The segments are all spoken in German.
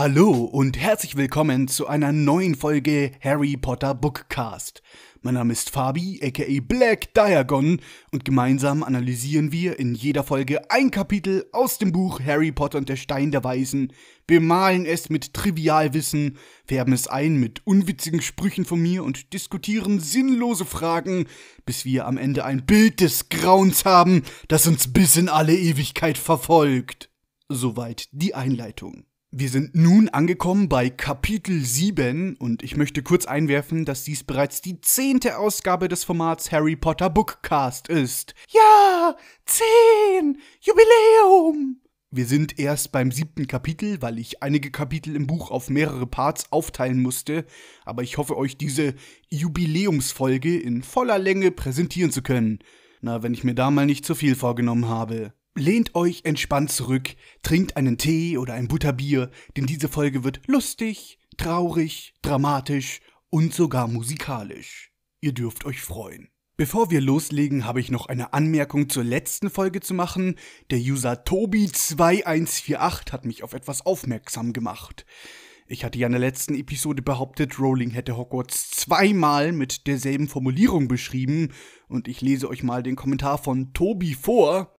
Hallo und herzlich willkommen zu einer neuen Folge Harry Potter Bookcast. Mein Name ist Fabi, aka Black Diagon, und gemeinsam analysieren wir in jeder Folge ein Kapitel aus dem Buch Harry Potter und der Stein der Weisen. Wir malen es mit Trivialwissen, färben es ein mit unwitzigen Sprüchen von mir und diskutieren sinnlose Fragen, bis wir am Ende ein Bild des Grauens haben, das uns bis in alle Ewigkeit verfolgt. Soweit die Einleitung. Wir sind nun angekommen bei Kapitel 7 und ich möchte kurz einwerfen, dass dies bereits die zehnte Ausgabe des Formats Harry Potter Bookcast ist. Ja, zehn! Jubiläum! Wir sind erst beim siebten Kapitel, weil ich einige Kapitel im Buch auf mehrere Parts aufteilen musste, aber ich hoffe euch diese Jubiläumsfolge in voller Länge präsentieren zu können. Na, wenn ich mir da mal nicht zu viel vorgenommen habe. Lehnt euch entspannt zurück, trinkt einen Tee oder ein Butterbier, denn diese Folge wird lustig, traurig, dramatisch und sogar musikalisch. Ihr dürft euch freuen. Bevor wir loslegen, habe ich noch eine Anmerkung zur letzten Folge zu machen. Der User Tobi2148 hat mich auf etwas aufmerksam gemacht. Ich hatte ja in der letzten Episode behauptet, Rowling hätte Hogwarts zweimal mit derselben Formulierung beschrieben und ich lese euch mal den Kommentar von Tobi vor.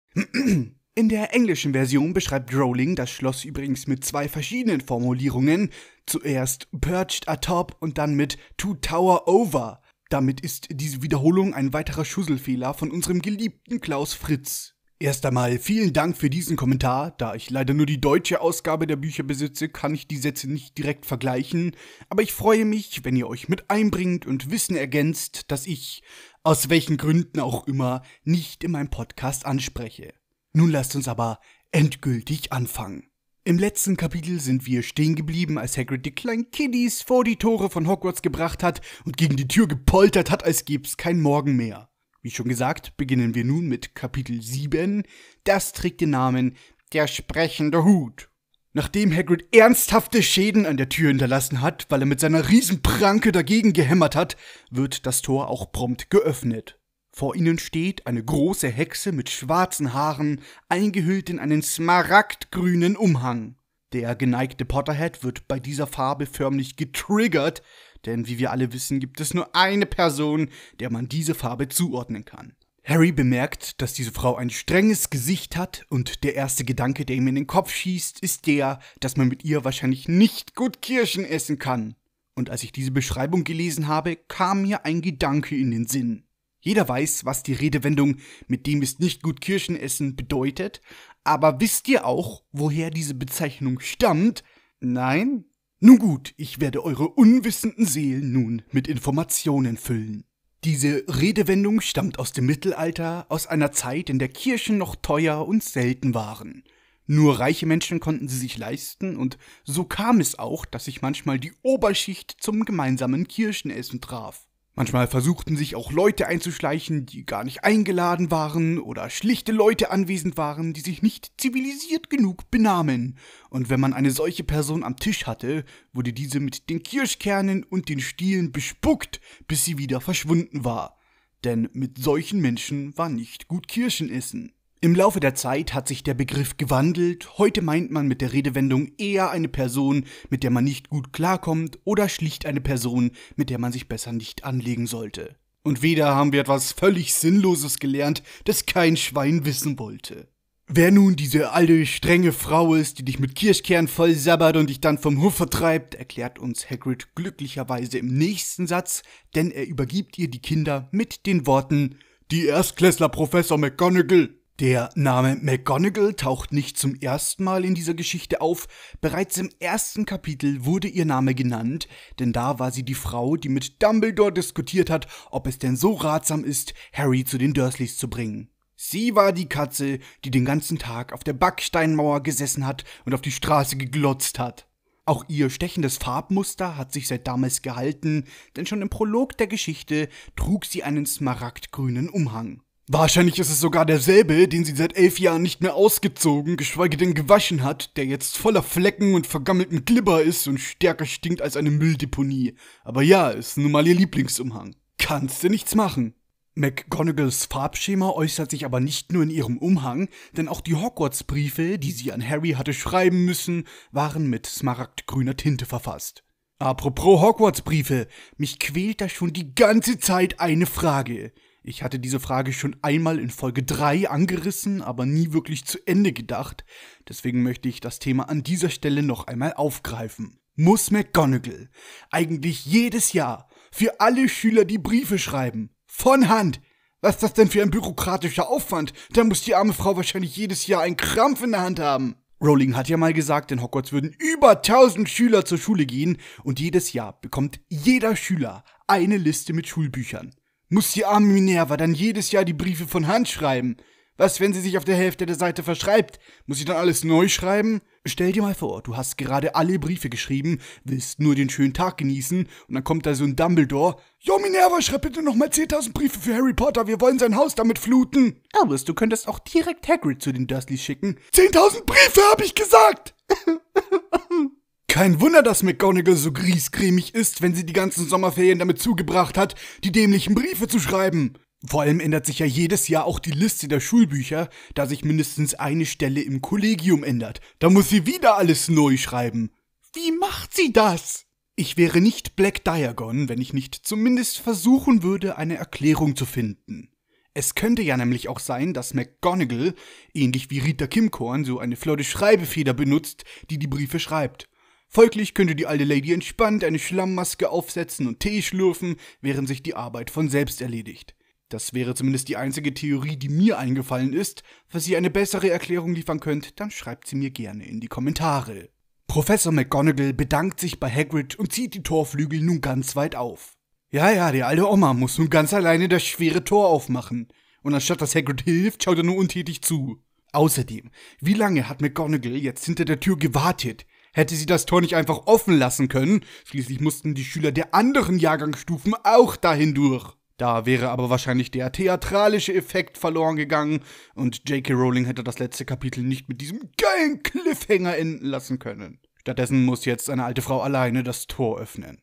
In der englischen Version beschreibt Rowling das Schloss übrigens mit zwei verschiedenen Formulierungen, zuerst perched atop und dann mit to tower over. Damit ist diese Wiederholung ein weiterer Schusselfehler von unserem geliebten Klaus Fritz. Erst einmal vielen Dank für diesen Kommentar. Da ich leider nur die deutsche Ausgabe der Bücher besitze, kann ich die Sätze nicht direkt vergleichen, aber ich freue mich, wenn ihr euch mit einbringt und Wissen ergänzt, dass ich aus welchen Gründen auch immer, nicht in meinem Podcast anspreche. Nun lasst uns aber endgültig anfangen. Im letzten Kapitel sind wir stehen geblieben, als Hagrid die kleinen Kiddies vor die Tore von Hogwarts gebracht hat und gegen die Tür gepoltert hat, als gäb's kein Morgen mehr. Wie schon gesagt, beginnen wir nun mit Kapitel 7. Das trägt den Namen Der sprechende Hut. Nachdem Hagrid ernsthafte Schäden an der Tür hinterlassen hat, weil er mit seiner Riesenpranke dagegen gehämmert hat, wird das Tor auch prompt geöffnet. Vor ihnen steht eine große Hexe mit schwarzen Haaren, eingehüllt in einen smaragdgrünen Umhang. Der geneigte Potterhead wird bei dieser Farbe förmlich getriggert, denn wie wir alle wissen, gibt es nur eine Person, der man diese Farbe zuordnen kann. Harry bemerkt, dass diese Frau ein strenges Gesicht hat und der erste Gedanke, der ihm in den Kopf schießt, ist der, dass man mit ihr wahrscheinlich nicht gut Kirschen essen kann. Und als ich diese Beschreibung gelesen habe, kam mir ein Gedanke in den Sinn. Jeder weiß, was die Redewendung mit dem ist nicht gut Kirschen essen bedeutet, aber wisst ihr auch, woher diese Bezeichnung stammt? Nein? Nun gut, ich werde eure unwissenden Seelen nun mit Informationen füllen. Diese Redewendung stammt aus dem Mittelalter, aus einer Zeit, in der Kirchen noch teuer und selten waren. Nur reiche Menschen konnten sie sich leisten, und so kam es auch, dass sich manchmal die Oberschicht zum gemeinsamen Kirchenessen traf. Manchmal versuchten sich auch Leute einzuschleichen, die gar nicht eingeladen waren oder schlichte Leute anwesend waren, die sich nicht zivilisiert genug benahmen. Und wenn man eine solche Person am Tisch hatte, wurde diese mit den Kirschkernen und den Stielen bespuckt, bis sie wieder verschwunden war. Denn mit solchen Menschen war nicht gut Kirschen essen. Im Laufe der Zeit hat sich der Begriff gewandelt. Heute meint man mit der Redewendung eher eine Person, mit der man nicht gut klarkommt oder schlicht eine Person, mit der man sich besser nicht anlegen sollte. Und wieder haben wir etwas völlig Sinnloses gelernt, das kein Schwein wissen wollte. Wer nun diese alte, strenge Frau ist, die dich mit Kirschkern voll sabbert und dich dann vom Hof vertreibt, erklärt uns Hagrid glücklicherweise im nächsten Satz, denn er übergibt ihr die Kinder mit den Worten Die Erstklässler Professor McGonagall der Name McGonagall taucht nicht zum ersten Mal in dieser Geschichte auf. Bereits im ersten Kapitel wurde ihr Name genannt, denn da war sie die Frau, die mit Dumbledore diskutiert hat, ob es denn so ratsam ist, Harry zu den Dursleys zu bringen. Sie war die Katze, die den ganzen Tag auf der Backsteinmauer gesessen hat und auf die Straße geglotzt hat. Auch ihr stechendes Farbmuster hat sich seit damals gehalten, denn schon im Prolog der Geschichte trug sie einen smaragdgrünen Umhang. Wahrscheinlich ist es sogar derselbe, den sie seit elf Jahren nicht mehr ausgezogen, geschweige denn gewaschen hat, der jetzt voller Flecken und vergammelten Glibber ist und stärker stinkt als eine Mülldeponie. Aber ja, ist nun mal ihr Lieblingsumhang. Kannst du nichts machen. McGonagalls Farbschema äußert sich aber nicht nur in ihrem Umhang, denn auch die Hogwarts-Briefe, die sie an Harry hatte schreiben müssen, waren mit smaragdgrüner Tinte verfasst. Apropos Hogwarts-Briefe, mich quält da schon die ganze Zeit eine Frage. Ich hatte diese Frage schon einmal in Folge 3 angerissen, aber nie wirklich zu Ende gedacht. Deswegen möchte ich das Thema an dieser Stelle noch einmal aufgreifen. Muss McGonagall eigentlich jedes Jahr für alle Schüler die Briefe schreiben? Von Hand! Was ist das denn für ein bürokratischer Aufwand? Da muss die arme Frau wahrscheinlich jedes Jahr einen Krampf in der Hand haben. Rowling hat ja mal gesagt, in Hogwarts würden über 1000 Schüler zur Schule gehen und jedes Jahr bekommt jeder Schüler eine Liste mit Schulbüchern. Muss die arme Minerva dann jedes Jahr die Briefe von Hand schreiben? Was, wenn sie sich auf der Hälfte der Seite verschreibt? Muss sie dann alles neu schreiben? Stell dir mal vor, du hast gerade alle Briefe geschrieben, willst nur den schönen Tag genießen und dann kommt da so ein Dumbledore. Jo, Minerva, schreib bitte nochmal 10.000 Briefe für Harry Potter, wir wollen sein Haus damit fluten. Albus, du könntest auch direkt Hagrid zu den Dursleys schicken. 10.000 Briefe, hab ich gesagt! Kein Wunder, dass McGonagall so griesgrämig ist, wenn sie die ganzen Sommerferien damit zugebracht hat, die dämlichen Briefe zu schreiben. Vor allem ändert sich ja jedes Jahr auch die Liste der Schulbücher, da sich mindestens eine Stelle im Kollegium ändert. Da muss sie wieder alles neu schreiben. Wie macht sie das? Ich wäre nicht Black Diagon, wenn ich nicht zumindest versuchen würde, eine Erklärung zu finden. Es könnte ja nämlich auch sein, dass McGonagall, ähnlich wie Rita Kimkorn, so eine flotte Schreibefeder benutzt, die die Briefe schreibt. Folglich könnte die alte Lady entspannt eine Schlammmaske aufsetzen und Tee schlürfen, während sich die Arbeit von selbst erledigt. Das wäre zumindest die einzige Theorie, die mir eingefallen ist. Falls ihr eine bessere Erklärung liefern könnt, dann schreibt sie mir gerne in die Kommentare. Professor McGonagall bedankt sich bei Hagrid und zieht die Torflügel nun ganz weit auf. Ja, ja, die alte Oma muss nun ganz alleine das schwere Tor aufmachen. Und anstatt dass Hagrid hilft, schaut er nur untätig zu. Außerdem, wie lange hat McGonagall jetzt hinter der Tür gewartet? Hätte sie das Tor nicht einfach offen lassen können, schließlich mussten die Schüler der anderen Jahrgangsstufen auch dahin durch. Da wäre aber wahrscheinlich der theatralische Effekt verloren gegangen und J.K. Rowling hätte das letzte Kapitel nicht mit diesem geilen Cliffhanger enden lassen können. Stattdessen muss jetzt eine alte Frau alleine das Tor öffnen.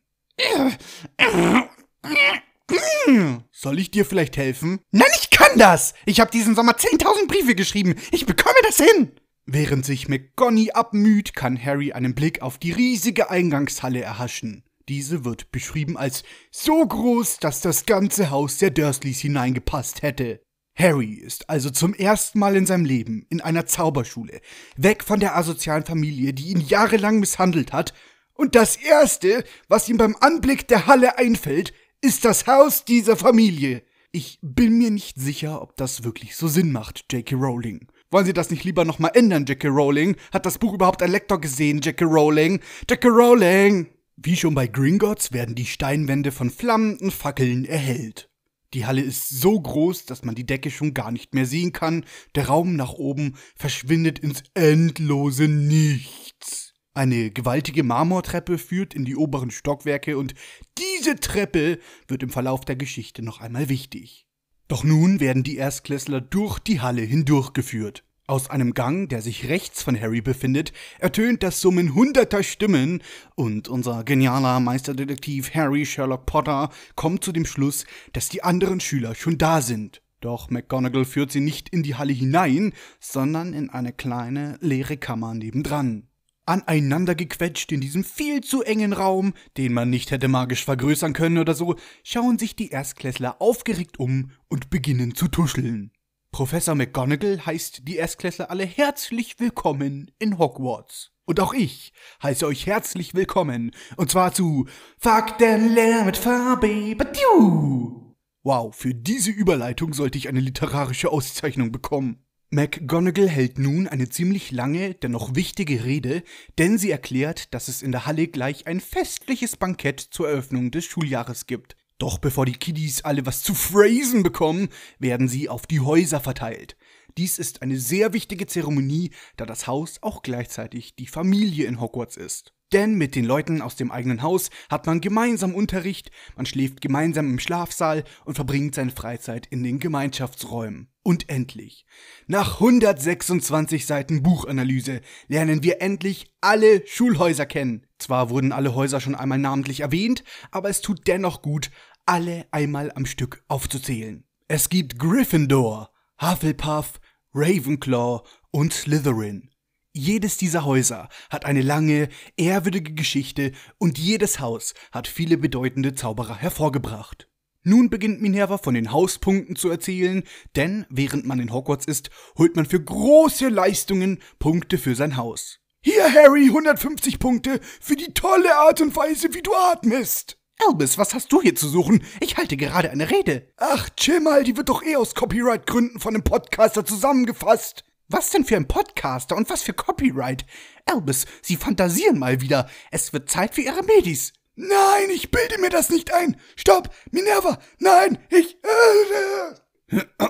Soll ich dir vielleicht helfen? Nein, ich kann das! Ich habe diesen Sommer 10.000 Briefe geschrieben. Ich bekomme das hin! Während sich McGonny abmüht, kann Harry einen Blick auf die riesige Eingangshalle erhaschen. Diese wird beschrieben als so groß, dass das ganze Haus der Dursleys hineingepasst hätte. Harry ist also zum ersten Mal in seinem Leben in einer Zauberschule, weg von der asozialen Familie, die ihn jahrelang misshandelt hat, und das Erste, was ihm beim Anblick der Halle einfällt, ist das Haus dieser Familie. Ich bin mir nicht sicher, ob das wirklich so Sinn macht, J.K. Rowling. Wollen Sie das nicht lieber nochmal ändern, Jackie Rowling? Hat das Buch überhaupt ein Lektor gesehen, Jackie Rowling? Jackie Rowling! Wie schon bei Gringotts werden die Steinwände von flammenden Fackeln erhellt. Die Halle ist so groß, dass man die Decke schon gar nicht mehr sehen kann. Der Raum nach oben verschwindet ins endlose Nichts. Eine gewaltige Marmortreppe führt in die oberen Stockwerke und diese Treppe wird im Verlauf der Geschichte noch einmal wichtig. Doch nun werden die Erstklässler durch die Halle hindurchgeführt. Aus einem Gang, der sich rechts von Harry befindet, ertönt das Summen hunderter Stimmen und unser genialer Meisterdetektiv Harry Sherlock Potter kommt zu dem Schluss, dass die anderen Schüler schon da sind. Doch McGonagall führt sie nicht in die Halle hinein, sondern in eine kleine leere Kammer nebendran aneinander gequetscht in diesem viel zu engen Raum, den man nicht hätte magisch vergrößern können oder so, schauen sich die Erstklässler aufgeregt um und beginnen zu tuscheln. Professor McGonagall heißt die Erstklässler alle herzlich willkommen in Hogwarts. Und auch ich heiße euch herzlich willkommen. Und zwar zu Faktenlehrer mit Fabi Wow, für diese Überleitung sollte ich eine literarische Auszeichnung bekommen. McGonagall hält nun eine ziemlich lange, dennoch wichtige Rede, denn sie erklärt, dass es in der Halle gleich ein festliches Bankett zur Eröffnung des Schuljahres gibt. Doch bevor die Kiddies alle was zu phrasen bekommen, werden sie auf die Häuser verteilt. Dies ist eine sehr wichtige Zeremonie, da das Haus auch gleichzeitig die Familie in Hogwarts ist. Denn mit den Leuten aus dem eigenen Haus hat man gemeinsam Unterricht, man schläft gemeinsam im Schlafsaal und verbringt seine Freizeit in den Gemeinschaftsräumen. Und endlich, nach 126 Seiten Buchanalyse, lernen wir endlich alle Schulhäuser kennen. Zwar wurden alle Häuser schon einmal namentlich erwähnt, aber es tut dennoch gut, alle einmal am Stück aufzuzählen. Es gibt Gryffindor, Hufflepuff, Ravenclaw und Slytherin. Jedes dieser Häuser hat eine lange, ehrwürdige Geschichte und jedes Haus hat viele bedeutende Zauberer hervorgebracht. Nun beginnt Minerva von den Hauspunkten zu erzählen, denn während man in Hogwarts ist, holt man für große Leistungen Punkte für sein Haus. Hier, Harry, 150 Punkte für die tolle Art und Weise, wie du atmest. Albus, was hast du hier zu suchen? Ich halte gerade eine Rede. Ach, chill mal, die wird doch eh aus Copyright-Gründen von einem Podcaster zusammengefasst. Was denn für ein Podcaster und was für Copyright? Albus, Sie fantasieren mal wieder. Es wird Zeit für Ihre Medis. Nein, ich bilde mir das nicht ein. Stopp, Minerva, nein, ich. Äh, äh.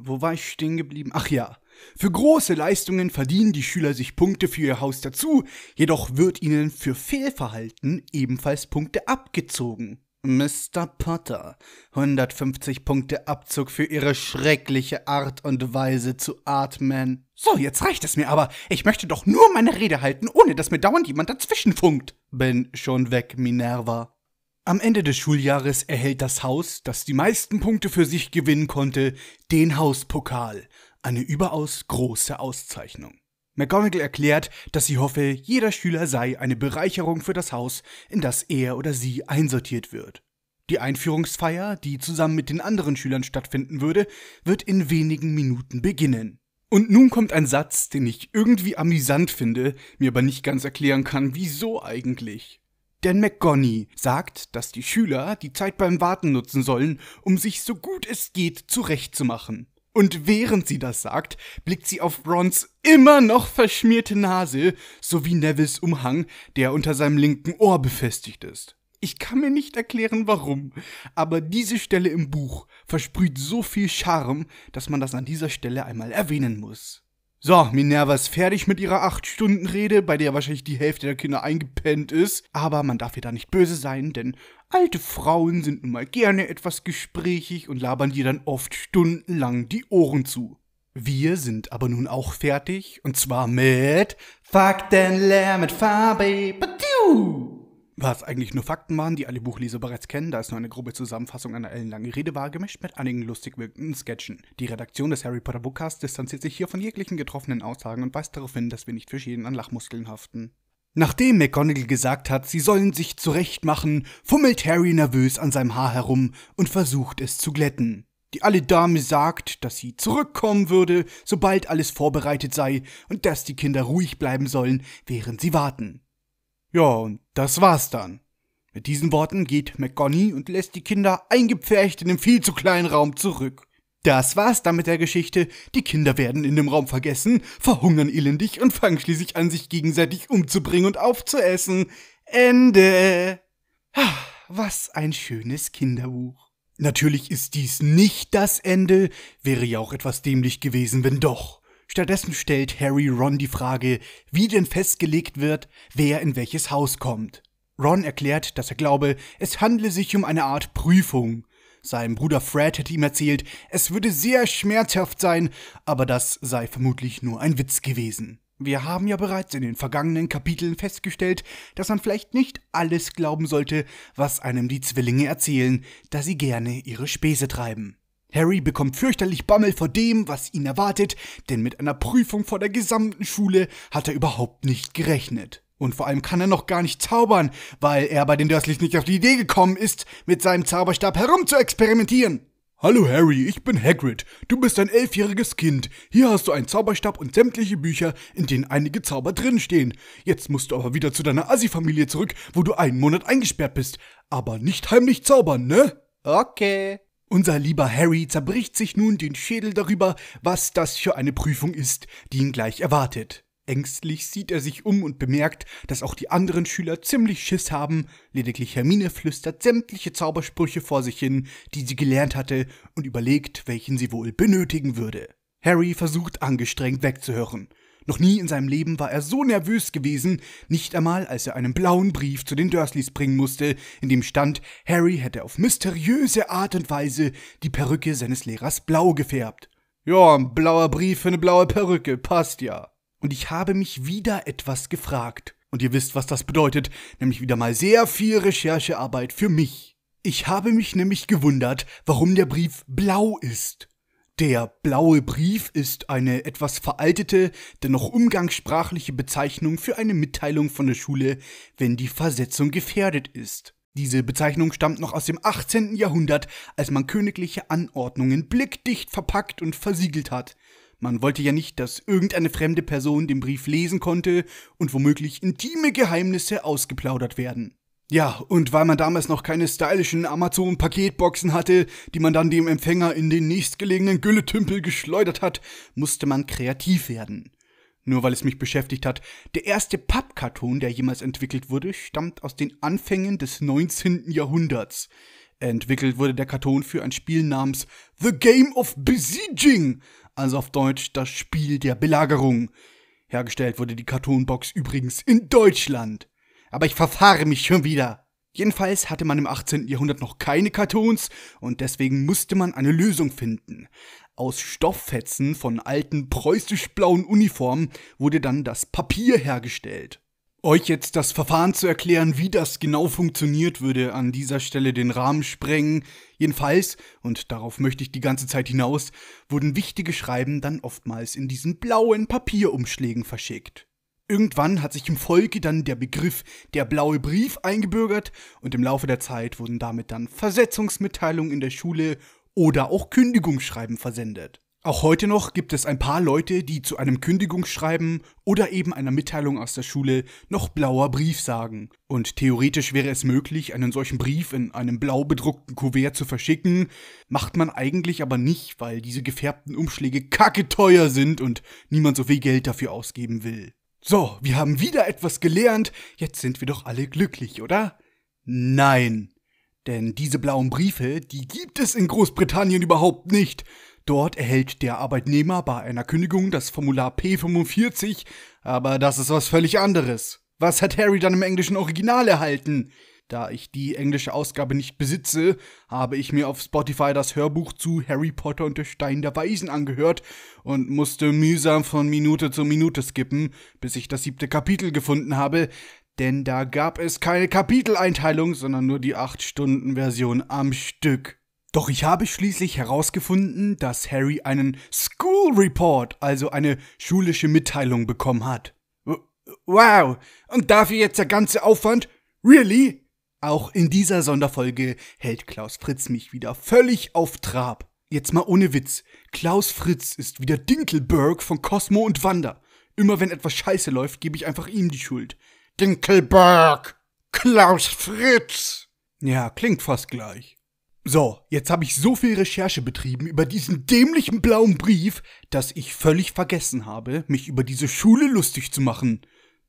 Wo war ich stehen geblieben? Ach ja. Für große Leistungen verdienen die Schüler sich Punkte für ihr Haus dazu, jedoch wird ihnen für Fehlverhalten ebenfalls Punkte abgezogen. Mr. Potter, 150 Punkte Abzug für Ihre schreckliche Art und Weise zu atmen. So, jetzt reicht es mir aber. Ich möchte doch nur meine Rede halten, ohne dass mir dauernd jemand dazwischen funkt. Bin schon weg, Minerva. Am Ende des Schuljahres erhält das Haus, das die meisten Punkte für sich gewinnen konnte, den Hauspokal. Eine überaus große Auszeichnung. McGonagall erklärt, dass sie hoffe, jeder Schüler sei eine Bereicherung für das Haus, in das er oder sie einsortiert wird. Die Einführungsfeier, die zusammen mit den anderen Schülern stattfinden würde, wird in wenigen Minuten beginnen. Und nun kommt ein Satz, den ich irgendwie amüsant finde, mir aber nicht ganz erklären kann, wieso eigentlich. Denn McGonny sagt, dass die Schüler die Zeit beim Warten nutzen sollen, um sich so gut es geht zurechtzumachen. Und während sie das sagt, blickt sie auf Brons immer noch verschmierte Nase sowie Nevils Umhang, der unter seinem linken Ohr befestigt ist. Ich kann mir nicht erklären, warum, aber diese Stelle im Buch versprüht so viel Charme, dass man das an dieser Stelle einmal erwähnen muss. So, Minerva ist fertig mit ihrer 8-Stunden-Rede, bei der wahrscheinlich die Hälfte der Kinder eingepennt ist. Aber man darf ihr da nicht böse sein, denn alte Frauen sind nun mal gerne etwas gesprächig und labern dir dann oft stundenlang die Ohren zu. Wir sind aber nun auch fertig, und zwar mit Fuck den Lärm mit Fabi Badiou! was eigentlich nur Fakten waren, die alle Buchleser bereits kennen, da ist nur eine grobe Zusammenfassung einer ellenlangen Rede war, gemischt mit einigen lustig wirkenden Sketchen. Die Redaktion des Harry Potter Bookcast distanziert sich hier von jeglichen getroffenen Aussagen und weist darauf hin, dass wir nicht für Schäden an Lachmuskeln haften. Nachdem McGonagall gesagt hat, sie sollen sich zurechtmachen, fummelt Harry nervös an seinem Haar herum und versucht es zu glätten. Die alle Dame sagt, dass sie zurückkommen würde, sobald alles vorbereitet sei und dass die Kinder ruhig bleiben sollen, während sie warten. Ja, und das war's dann. Mit diesen Worten geht McGonny und lässt die Kinder eingepfercht in dem viel zu kleinen Raum zurück. Das war's dann mit der Geschichte. Die Kinder werden in dem Raum vergessen, verhungern elendig und fangen schließlich an, sich gegenseitig umzubringen und aufzuessen. Ende. Was ein schönes Kinderbuch. Natürlich ist dies nicht das Ende, wäre ja auch etwas dämlich gewesen, wenn doch. Stattdessen stellt Harry Ron die Frage, wie denn festgelegt wird, wer in welches Haus kommt. Ron erklärt, dass er glaube, es handle sich um eine Art Prüfung. Sein Bruder Fred hätte ihm erzählt, es würde sehr schmerzhaft sein, aber das sei vermutlich nur ein Witz gewesen. Wir haben ja bereits in den vergangenen Kapiteln festgestellt, dass man vielleicht nicht alles glauben sollte, was einem die Zwillinge erzählen, da sie gerne ihre Späße treiben. Harry bekommt fürchterlich Bammel vor dem, was ihn erwartet, denn mit einer Prüfung vor der gesamten Schule hat er überhaupt nicht gerechnet. Und vor allem kann er noch gar nicht zaubern, weil er bei den Dursleys nicht auf die Idee gekommen ist, mit seinem Zauberstab herumzuexperimentieren. Hallo Harry, ich bin Hagrid. Du bist ein elfjähriges Kind. Hier hast du einen Zauberstab und sämtliche Bücher, in denen einige Zauber drinstehen. Jetzt musst du aber wieder zu deiner Assi-Familie zurück, wo du einen Monat eingesperrt bist. Aber nicht heimlich zaubern, ne? Okay. Unser lieber Harry zerbricht sich nun den Schädel darüber, was das für eine Prüfung ist, die ihn gleich erwartet. Ängstlich sieht er sich um und bemerkt, dass auch die anderen Schüler ziemlich Schiss haben, lediglich Hermine flüstert sämtliche Zaubersprüche vor sich hin, die sie gelernt hatte, und überlegt, welchen sie wohl benötigen würde. Harry versucht angestrengt wegzuhören. Noch nie in seinem Leben war er so nervös gewesen, nicht einmal als er einen blauen Brief zu den Dursleys bringen musste, in dem stand, Harry hätte auf mysteriöse Art und Weise die Perücke seines Lehrers blau gefärbt. Ja, ein blauer Brief für eine blaue Perücke, passt ja. Und ich habe mich wieder etwas gefragt. Und ihr wisst, was das bedeutet, nämlich wieder mal sehr viel Recherchearbeit für mich. Ich habe mich nämlich gewundert, warum der Brief blau ist. Der blaue Brief ist eine etwas veraltete, dennoch umgangssprachliche Bezeichnung für eine Mitteilung von der Schule, wenn die Versetzung gefährdet ist. Diese Bezeichnung stammt noch aus dem 18. Jahrhundert, als man königliche Anordnungen blickdicht verpackt und versiegelt hat. Man wollte ja nicht, dass irgendeine fremde Person den Brief lesen konnte und womöglich intime Geheimnisse ausgeplaudert werden. Ja, und weil man damals noch keine stylischen Amazon-Paketboxen hatte, die man dann dem Empfänger in den nächstgelegenen Gülletümpel geschleudert hat, musste man kreativ werden. Nur weil es mich beschäftigt hat, der erste Pappkarton, der jemals entwickelt wurde, stammt aus den Anfängen des 19. Jahrhunderts. Entwickelt wurde der Karton für ein Spiel namens The Game of Besieging, also auf Deutsch das Spiel der Belagerung. Hergestellt wurde die Kartonbox übrigens in Deutschland. Aber ich verfahre mich schon wieder. Jedenfalls hatte man im 18. Jahrhundert noch keine Kartons und deswegen musste man eine Lösung finden. Aus Stofffetzen von alten preußisch-blauen Uniformen wurde dann das Papier hergestellt. Euch jetzt das Verfahren zu erklären, wie das genau funktioniert, würde an dieser Stelle den Rahmen sprengen. Jedenfalls, und darauf möchte ich die ganze Zeit hinaus, wurden wichtige Schreiben dann oftmals in diesen blauen Papierumschlägen verschickt. Irgendwann hat sich im Volke dann der Begriff der blaue Brief eingebürgert und im Laufe der Zeit wurden damit dann Versetzungsmitteilungen in der Schule oder auch Kündigungsschreiben versendet. Auch heute noch gibt es ein paar Leute, die zu einem Kündigungsschreiben oder eben einer Mitteilung aus der Schule noch blauer Brief sagen. Und theoretisch wäre es möglich, einen solchen Brief in einem blau bedruckten Kuvert zu verschicken, macht man eigentlich aber nicht, weil diese gefärbten Umschläge kacke teuer sind und niemand so viel Geld dafür ausgeben will. So, wir haben wieder etwas gelernt, jetzt sind wir doch alle glücklich, oder? Nein, denn diese blauen Briefe, die gibt es in Großbritannien überhaupt nicht. Dort erhält der Arbeitnehmer bei einer Kündigung das Formular P45, aber das ist was völlig anderes. Was hat Harry dann im englischen Original erhalten? Da ich die englische Ausgabe nicht besitze, habe ich mir auf Spotify das Hörbuch zu Harry Potter und der Stein der Weisen angehört und musste mühsam von Minute zu Minute skippen, bis ich das siebte Kapitel gefunden habe, denn da gab es keine Kapiteleinteilung, sondern nur die 8-Stunden-Version am Stück. Doch ich habe schließlich herausgefunden, dass Harry einen School Report, also eine schulische Mitteilung bekommen hat. Wow, und dafür jetzt der ganze Aufwand? Really? Auch in dieser Sonderfolge hält Klaus Fritz mich wieder völlig auf Trab. Jetzt mal ohne Witz. Klaus Fritz ist wieder Dinkelberg von Cosmo und Wanda. Immer wenn etwas scheiße läuft, gebe ich einfach ihm die Schuld. Dinkelberg! Klaus Fritz! Ja, klingt fast gleich. So, jetzt habe ich so viel Recherche betrieben über diesen dämlichen blauen Brief, dass ich völlig vergessen habe, mich über diese Schule lustig zu machen.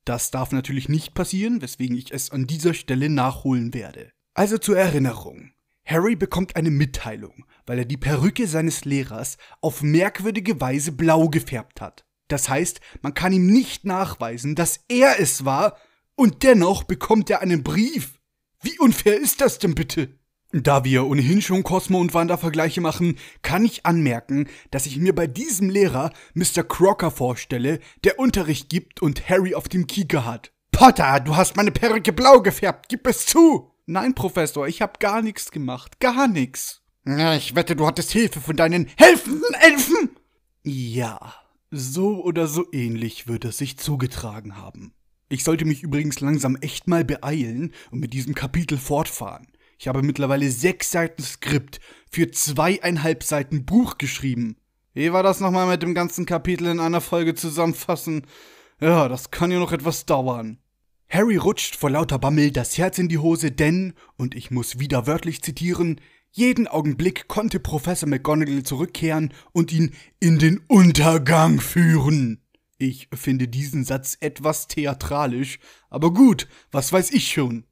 Das darf natürlich nicht passieren, weswegen ich es an dieser Stelle nachholen werde. Also zur Erinnerung. Harry bekommt eine Mitteilung, weil er die Perücke seines Lehrers auf merkwürdige Weise blau gefärbt hat. Das heißt, man kann ihm nicht nachweisen, dass er es war, und dennoch bekommt er einen Brief. Wie unfair ist das denn bitte? Da wir ohnehin schon Cosmo- und Wanda-Vergleiche machen, kann ich anmerken, dass ich mir bei diesem Lehrer Mr. Crocker vorstelle, der Unterricht gibt und Harry auf dem Kieker hat. Potter, du hast meine Perücke blau gefärbt, gib es zu! Nein, Professor, ich hab gar nichts gemacht, gar nichts. Ja, ich wette, du hattest Hilfe von deinen helfenden Elfen! Ja, so oder so ähnlich wird es sich zugetragen haben. Ich sollte mich übrigens langsam echt mal beeilen und mit diesem Kapitel fortfahren. Ich habe mittlerweile sechs Seiten Skript für zweieinhalb Seiten Buch geschrieben. Wie war das nochmal mit dem ganzen Kapitel in einer Folge zusammenfassen? Ja, das kann ja noch etwas dauern. Harry rutscht vor lauter Bammel das Herz in die Hose, denn, und ich muss wieder wörtlich zitieren, jeden Augenblick konnte Professor McGonagall zurückkehren und ihn in den Untergang führen. Ich finde diesen Satz etwas theatralisch, aber gut, was weiß ich schon.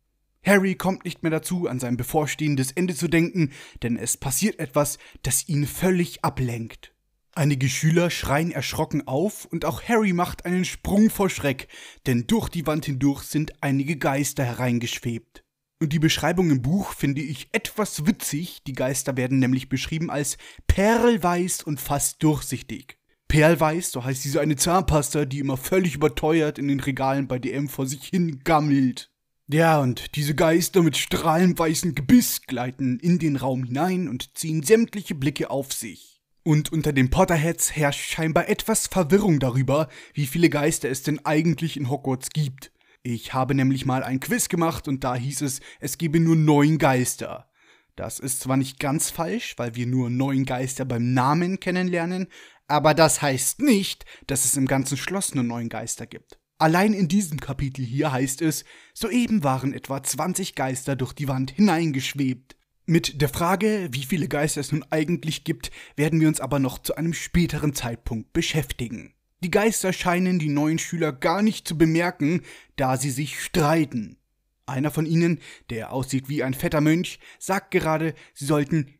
Harry kommt nicht mehr dazu, an sein bevorstehendes Ende zu denken, denn es passiert etwas, das ihn völlig ablenkt. Einige Schüler schreien erschrocken auf und auch Harry macht einen Sprung vor Schreck, denn durch die Wand hindurch sind einige Geister hereingeschwebt. Und die Beschreibung im Buch finde ich etwas witzig, die Geister werden nämlich beschrieben als perlweiß und fast durchsichtig. Perlweiß, so heißt diese eine Zahnpasta, die immer völlig überteuert in den Regalen bei DM vor sich hin gammelt. Ja, und diese Geister mit strahlend weißem Gebiss gleiten in den Raum hinein und ziehen sämtliche Blicke auf sich. Und unter den Potterheads herrscht scheinbar etwas Verwirrung darüber, wie viele Geister es denn eigentlich in Hogwarts gibt. Ich habe nämlich mal ein Quiz gemacht und da hieß es, es gebe nur neun Geister. Das ist zwar nicht ganz falsch, weil wir nur neun Geister beim Namen kennenlernen, aber das heißt nicht, dass es im ganzen Schloss nur neun Geister gibt. Allein in diesem Kapitel hier heißt es, soeben waren etwa 20 Geister durch die Wand hineingeschwebt. Mit der Frage, wie viele Geister es nun eigentlich gibt, werden wir uns aber noch zu einem späteren Zeitpunkt beschäftigen. Die Geister scheinen die neuen Schüler gar nicht zu bemerken, da sie sich streiten. Einer von ihnen, der aussieht wie ein fetter Mönch, sagt gerade, sie sollten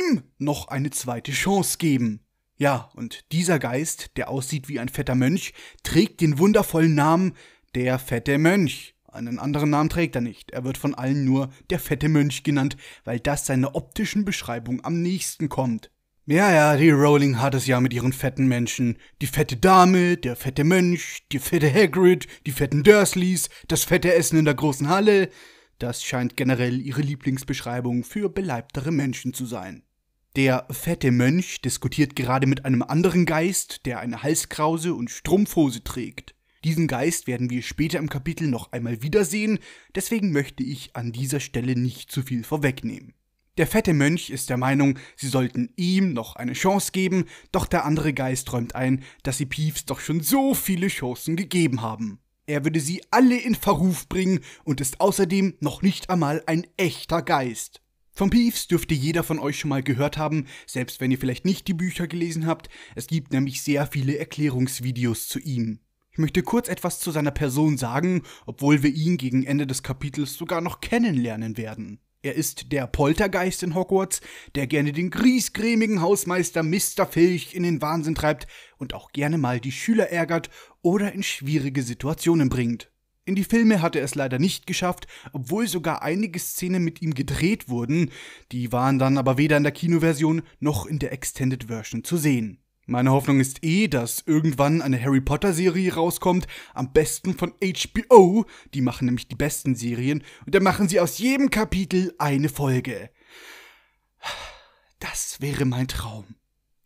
ihm noch eine zweite Chance geben. Ja, und dieser Geist, der aussieht wie ein fetter Mönch, trägt den wundervollen Namen der fette Mönch. Einen anderen Namen trägt er nicht. Er wird von allen nur der fette Mönch genannt, weil das seiner optischen Beschreibung am nächsten kommt. Ja, ja, die Rowling hat es ja mit ihren fetten Menschen. Die fette Dame, der fette Mönch, die fette Hagrid, die fetten Dursleys, das fette Essen in der großen Halle. Das scheint generell ihre Lieblingsbeschreibung für beleibtere Menschen zu sein. Der fette Mönch diskutiert gerade mit einem anderen Geist, der eine Halskrause und Strumpfhose trägt. Diesen Geist werden wir später im Kapitel noch einmal wiedersehen, deswegen möchte ich an dieser Stelle nicht zu viel vorwegnehmen. Der fette Mönch ist der Meinung, sie sollten ihm noch eine Chance geben, doch der andere Geist räumt ein, dass sie Peeves doch schon so viele Chancen gegeben haben. Er würde sie alle in Verruf bringen und ist außerdem noch nicht einmal ein echter Geist. Von Peeves dürfte jeder von euch schon mal gehört haben, selbst wenn ihr vielleicht nicht die Bücher gelesen habt. Es gibt nämlich sehr viele Erklärungsvideos zu ihm. Ich möchte kurz etwas zu seiner Person sagen, obwohl wir ihn gegen Ende des Kapitels sogar noch kennenlernen werden. Er ist der Poltergeist in Hogwarts, der gerne den griesgrämigen Hausmeister Mr. Filch in den Wahnsinn treibt und auch gerne mal die Schüler ärgert oder in schwierige Situationen bringt. In die Filme hat er es leider nicht geschafft, obwohl sogar einige Szenen mit ihm gedreht wurden, die waren dann aber weder in der Kinoversion noch in der Extended Version zu sehen. Meine Hoffnung ist eh, dass irgendwann eine Harry Potter Serie rauskommt, am besten von HBO, die machen nämlich die besten Serien, und dann machen sie aus jedem Kapitel eine Folge. Das wäre mein Traum.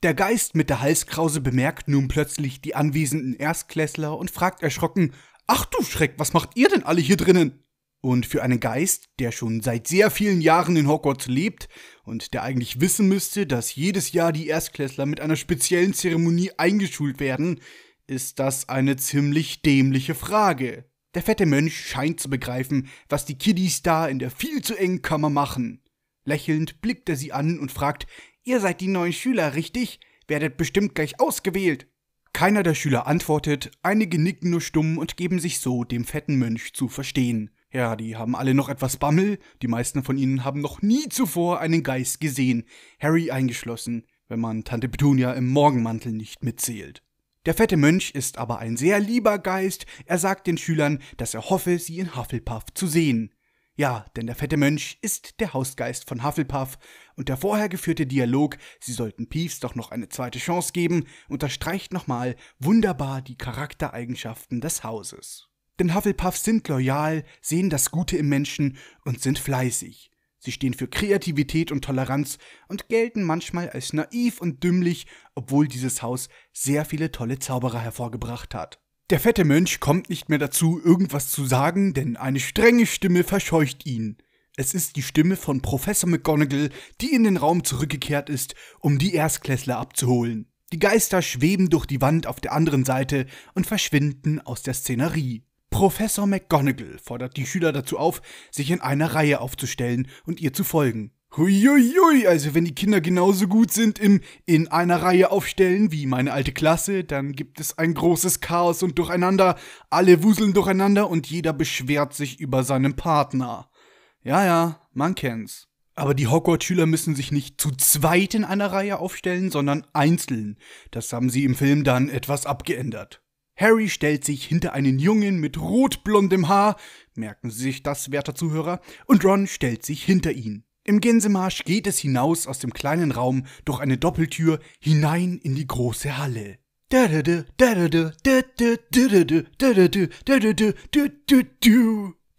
Der Geist mit der Halskrause bemerkt nun plötzlich die anwesenden Erstklässler und fragt erschrocken, Ach du Schreck, was macht ihr denn alle hier drinnen? Und für einen Geist, der schon seit sehr vielen Jahren in Hogwarts lebt und der eigentlich wissen müsste, dass jedes Jahr die Erstklässler mit einer speziellen Zeremonie eingeschult werden, ist das eine ziemlich dämliche Frage. Der fette Mönch scheint zu begreifen, was die Kiddies da in der viel zu engen Kammer machen. Lächelnd blickt er sie an und fragt, ihr seid die neuen Schüler, richtig? Werdet bestimmt gleich ausgewählt. Keiner der Schüler antwortet, einige nicken nur stumm und geben sich so dem fetten Mönch zu verstehen. Ja, die haben alle noch etwas Bammel, die meisten von ihnen haben noch nie zuvor einen Geist gesehen, Harry eingeschlossen, wenn man Tante Petunia im Morgenmantel nicht mitzählt. Der fette Mönch ist aber ein sehr lieber Geist, er sagt den Schülern, dass er hoffe, sie in Hufflepuff zu sehen. Ja, denn der fette Mönch ist der Hausgeist von Hufflepuff und der vorher geführte Dialog, sie sollten Peeves doch noch eine zweite Chance geben, unterstreicht nochmal wunderbar die Charaktereigenschaften des Hauses. Denn Hufflepuffs sind loyal, sehen das Gute im Menschen und sind fleißig. Sie stehen für Kreativität und Toleranz und gelten manchmal als naiv und dümmlich, obwohl dieses Haus sehr viele tolle Zauberer hervorgebracht hat. Der fette Mönch kommt nicht mehr dazu, irgendwas zu sagen, denn eine strenge Stimme verscheucht ihn. Es ist die Stimme von Professor McGonagall, die in den Raum zurückgekehrt ist, um die Erstklässler abzuholen. Die Geister schweben durch die Wand auf der anderen Seite und verschwinden aus der Szenerie. Professor McGonagall fordert die Schüler dazu auf, sich in einer Reihe aufzustellen und ihr zu folgen. Huiuiui, also wenn die Kinder genauso gut sind im in einer Reihe aufstellen wie meine alte Klasse, dann gibt es ein großes Chaos und Durcheinander, alle wuseln durcheinander und jeder beschwert sich über seinen Partner. Ja, ja, man kennt's. Aber die Hogwarts-Schüler müssen sich nicht zu zweit in einer Reihe aufstellen, sondern einzeln. Das haben sie im Film dann etwas abgeändert. Harry stellt sich hinter einen Jungen mit rotblondem Haar, merken Sie sich das, werter Zuhörer, und Ron stellt sich hinter ihn. Im Gänsemarsch geht es hinaus aus dem kleinen Raum durch eine Doppeltür hinein in die große Halle.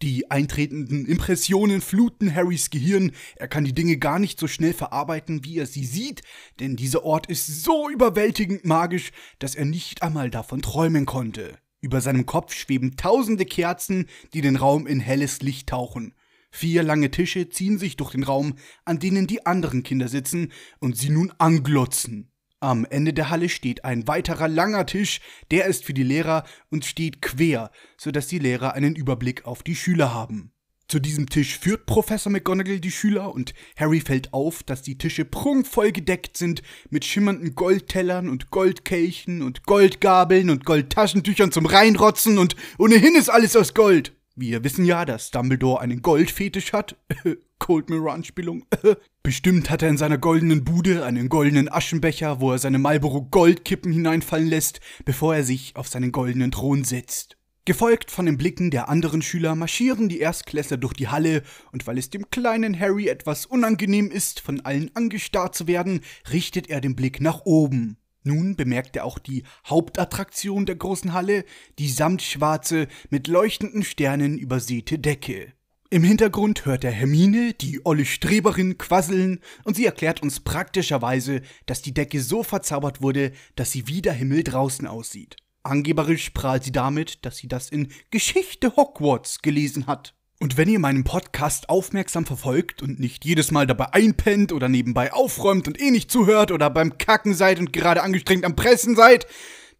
Die eintretenden Impressionen fluten Harrys Gehirn. Er kann die Dinge gar nicht so schnell verarbeiten, wie er sie sieht, denn dieser Ort ist so überwältigend magisch, dass er nicht einmal davon träumen konnte. Über seinem Kopf schweben tausende Kerzen, die den Raum in helles Licht tauchen. Vier lange Tische ziehen sich durch den Raum, an denen die anderen Kinder sitzen und sie nun anglotzen. Am Ende der Halle steht ein weiterer langer Tisch, der ist für die Lehrer und steht quer, sodass die Lehrer einen Überblick auf die Schüler haben. Zu diesem Tisch führt Professor McGonagall die Schüler und Harry fällt auf, dass die Tische prunkvoll gedeckt sind mit schimmernden Goldtellern und Goldkelchen und Goldgabeln und Goldtaschentüchern zum Reinrotzen und ohnehin ist alles aus Gold. Wir wissen ja, dass Dumbledore einen Goldfetisch hat. Cold Mirror-Anspielung. Bestimmt hat er in seiner goldenen Bude einen goldenen Aschenbecher, wo er seine Marlboro Goldkippen hineinfallen lässt, bevor er sich auf seinen goldenen Thron setzt. Gefolgt von den Blicken der anderen Schüler marschieren die Erstklässler durch die Halle, und weil es dem kleinen Harry etwas unangenehm ist, von allen angestarrt zu werden, richtet er den Blick nach oben. Nun bemerkt er auch die Hauptattraktion der großen Halle die samtschwarze, mit leuchtenden Sternen übersäte Decke. Im Hintergrund hört er Hermine, die olle Streberin, quasseln und sie erklärt uns praktischerweise, dass die Decke so verzaubert wurde, dass sie wie der Himmel draußen aussieht. Angeberisch prahlt sie damit, dass sie das in Geschichte Hogwarts gelesen hat. Und wenn ihr meinen Podcast aufmerksam verfolgt und nicht jedes Mal dabei einpennt oder nebenbei aufräumt und eh nicht zuhört oder beim Kacken seid und gerade angestrengt am Pressen seid,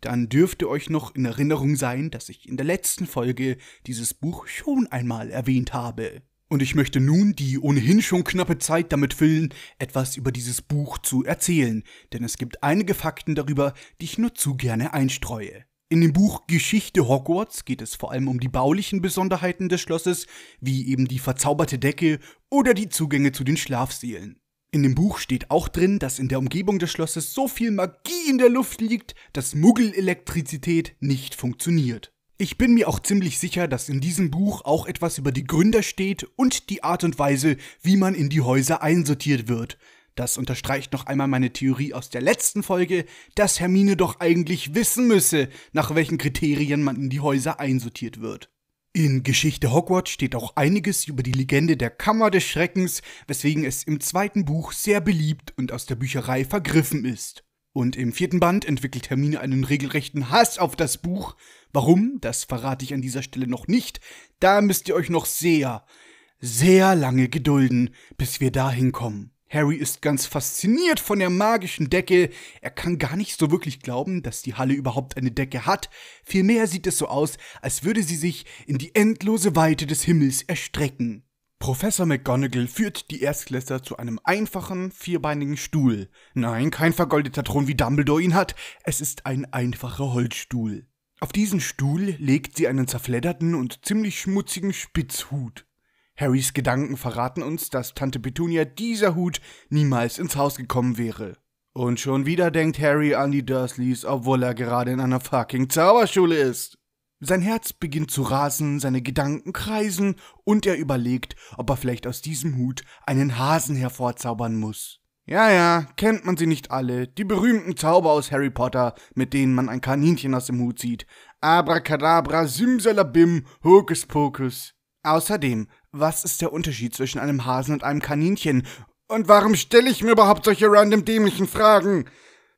dann dürfte euch noch in Erinnerung sein, dass ich in der letzten Folge dieses Buch schon einmal erwähnt habe. Und ich möchte nun die ohnehin schon knappe Zeit damit füllen, etwas über dieses Buch zu erzählen, denn es gibt einige Fakten darüber, die ich nur zu gerne einstreue. In dem Buch Geschichte Hogwarts geht es vor allem um die baulichen Besonderheiten des Schlosses, wie eben die verzauberte Decke oder die Zugänge zu den Schlafsälen. In dem Buch steht auch drin, dass in der Umgebung des Schlosses so viel Magie in der Luft liegt, dass Muggelelektrizität nicht funktioniert. Ich bin mir auch ziemlich sicher, dass in diesem Buch auch etwas über die Gründer steht und die Art und Weise, wie man in die Häuser einsortiert wird. Das unterstreicht noch einmal meine Theorie aus der letzten Folge, dass Hermine doch eigentlich wissen müsse, nach welchen Kriterien man in die Häuser einsortiert wird. In Geschichte Hogwarts steht auch einiges über die Legende der Kammer des Schreckens, weswegen es im zweiten Buch sehr beliebt und aus der Bücherei vergriffen ist. Und im vierten Band entwickelt Hermine einen regelrechten Hass auf das Buch. Warum, das verrate ich an dieser Stelle noch nicht, da müsst ihr euch noch sehr, sehr lange gedulden, bis wir dahin kommen. Harry ist ganz fasziniert von der magischen Decke. Er kann gar nicht so wirklich glauben, dass die Halle überhaupt eine Decke hat. Vielmehr sieht es so aus, als würde sie sich in die endlose Weite des Himmels erstrecken. Professor McGonagall führt die Erstklässler zu einem einfachen, vierbeinigen Stuhl. Nein, kein vergoldeter Thron wie Dumbledore ihn hat, es ist ein einfacher Holzstuhl. Auf diesen Stuhl legt sie einen zerfledderten und ziemlich schmutzigen Spitzhut. Harrys Gedanken verraten uns, dass Tante Petunia dieser Hut niemals ins Haus gekommen wäre. Und schon wieder denkt Harry an die Dursleys, obwohl er gerade in einer fucking Zauberschule ist. Sein Herz beginnt zu rasen, seine Gedanken kreisen und er überlegt, ob er vielleicht aus diesem Hut einen Hasen hervorzaubern muss. Ja, ja, kennt man sie nicht alle, die berühmten Zauber aus Harry Potter, mit denen man ein Kaninchen aus dem Hut zieht. Abracadabra, Simsalabim, Hokuspokus. Außerdem was ist der Unterschied zwischen einem Hasen und einem Kaninchen? Und warum stelle ich mir überhaupt solche random dämlichen Fragen?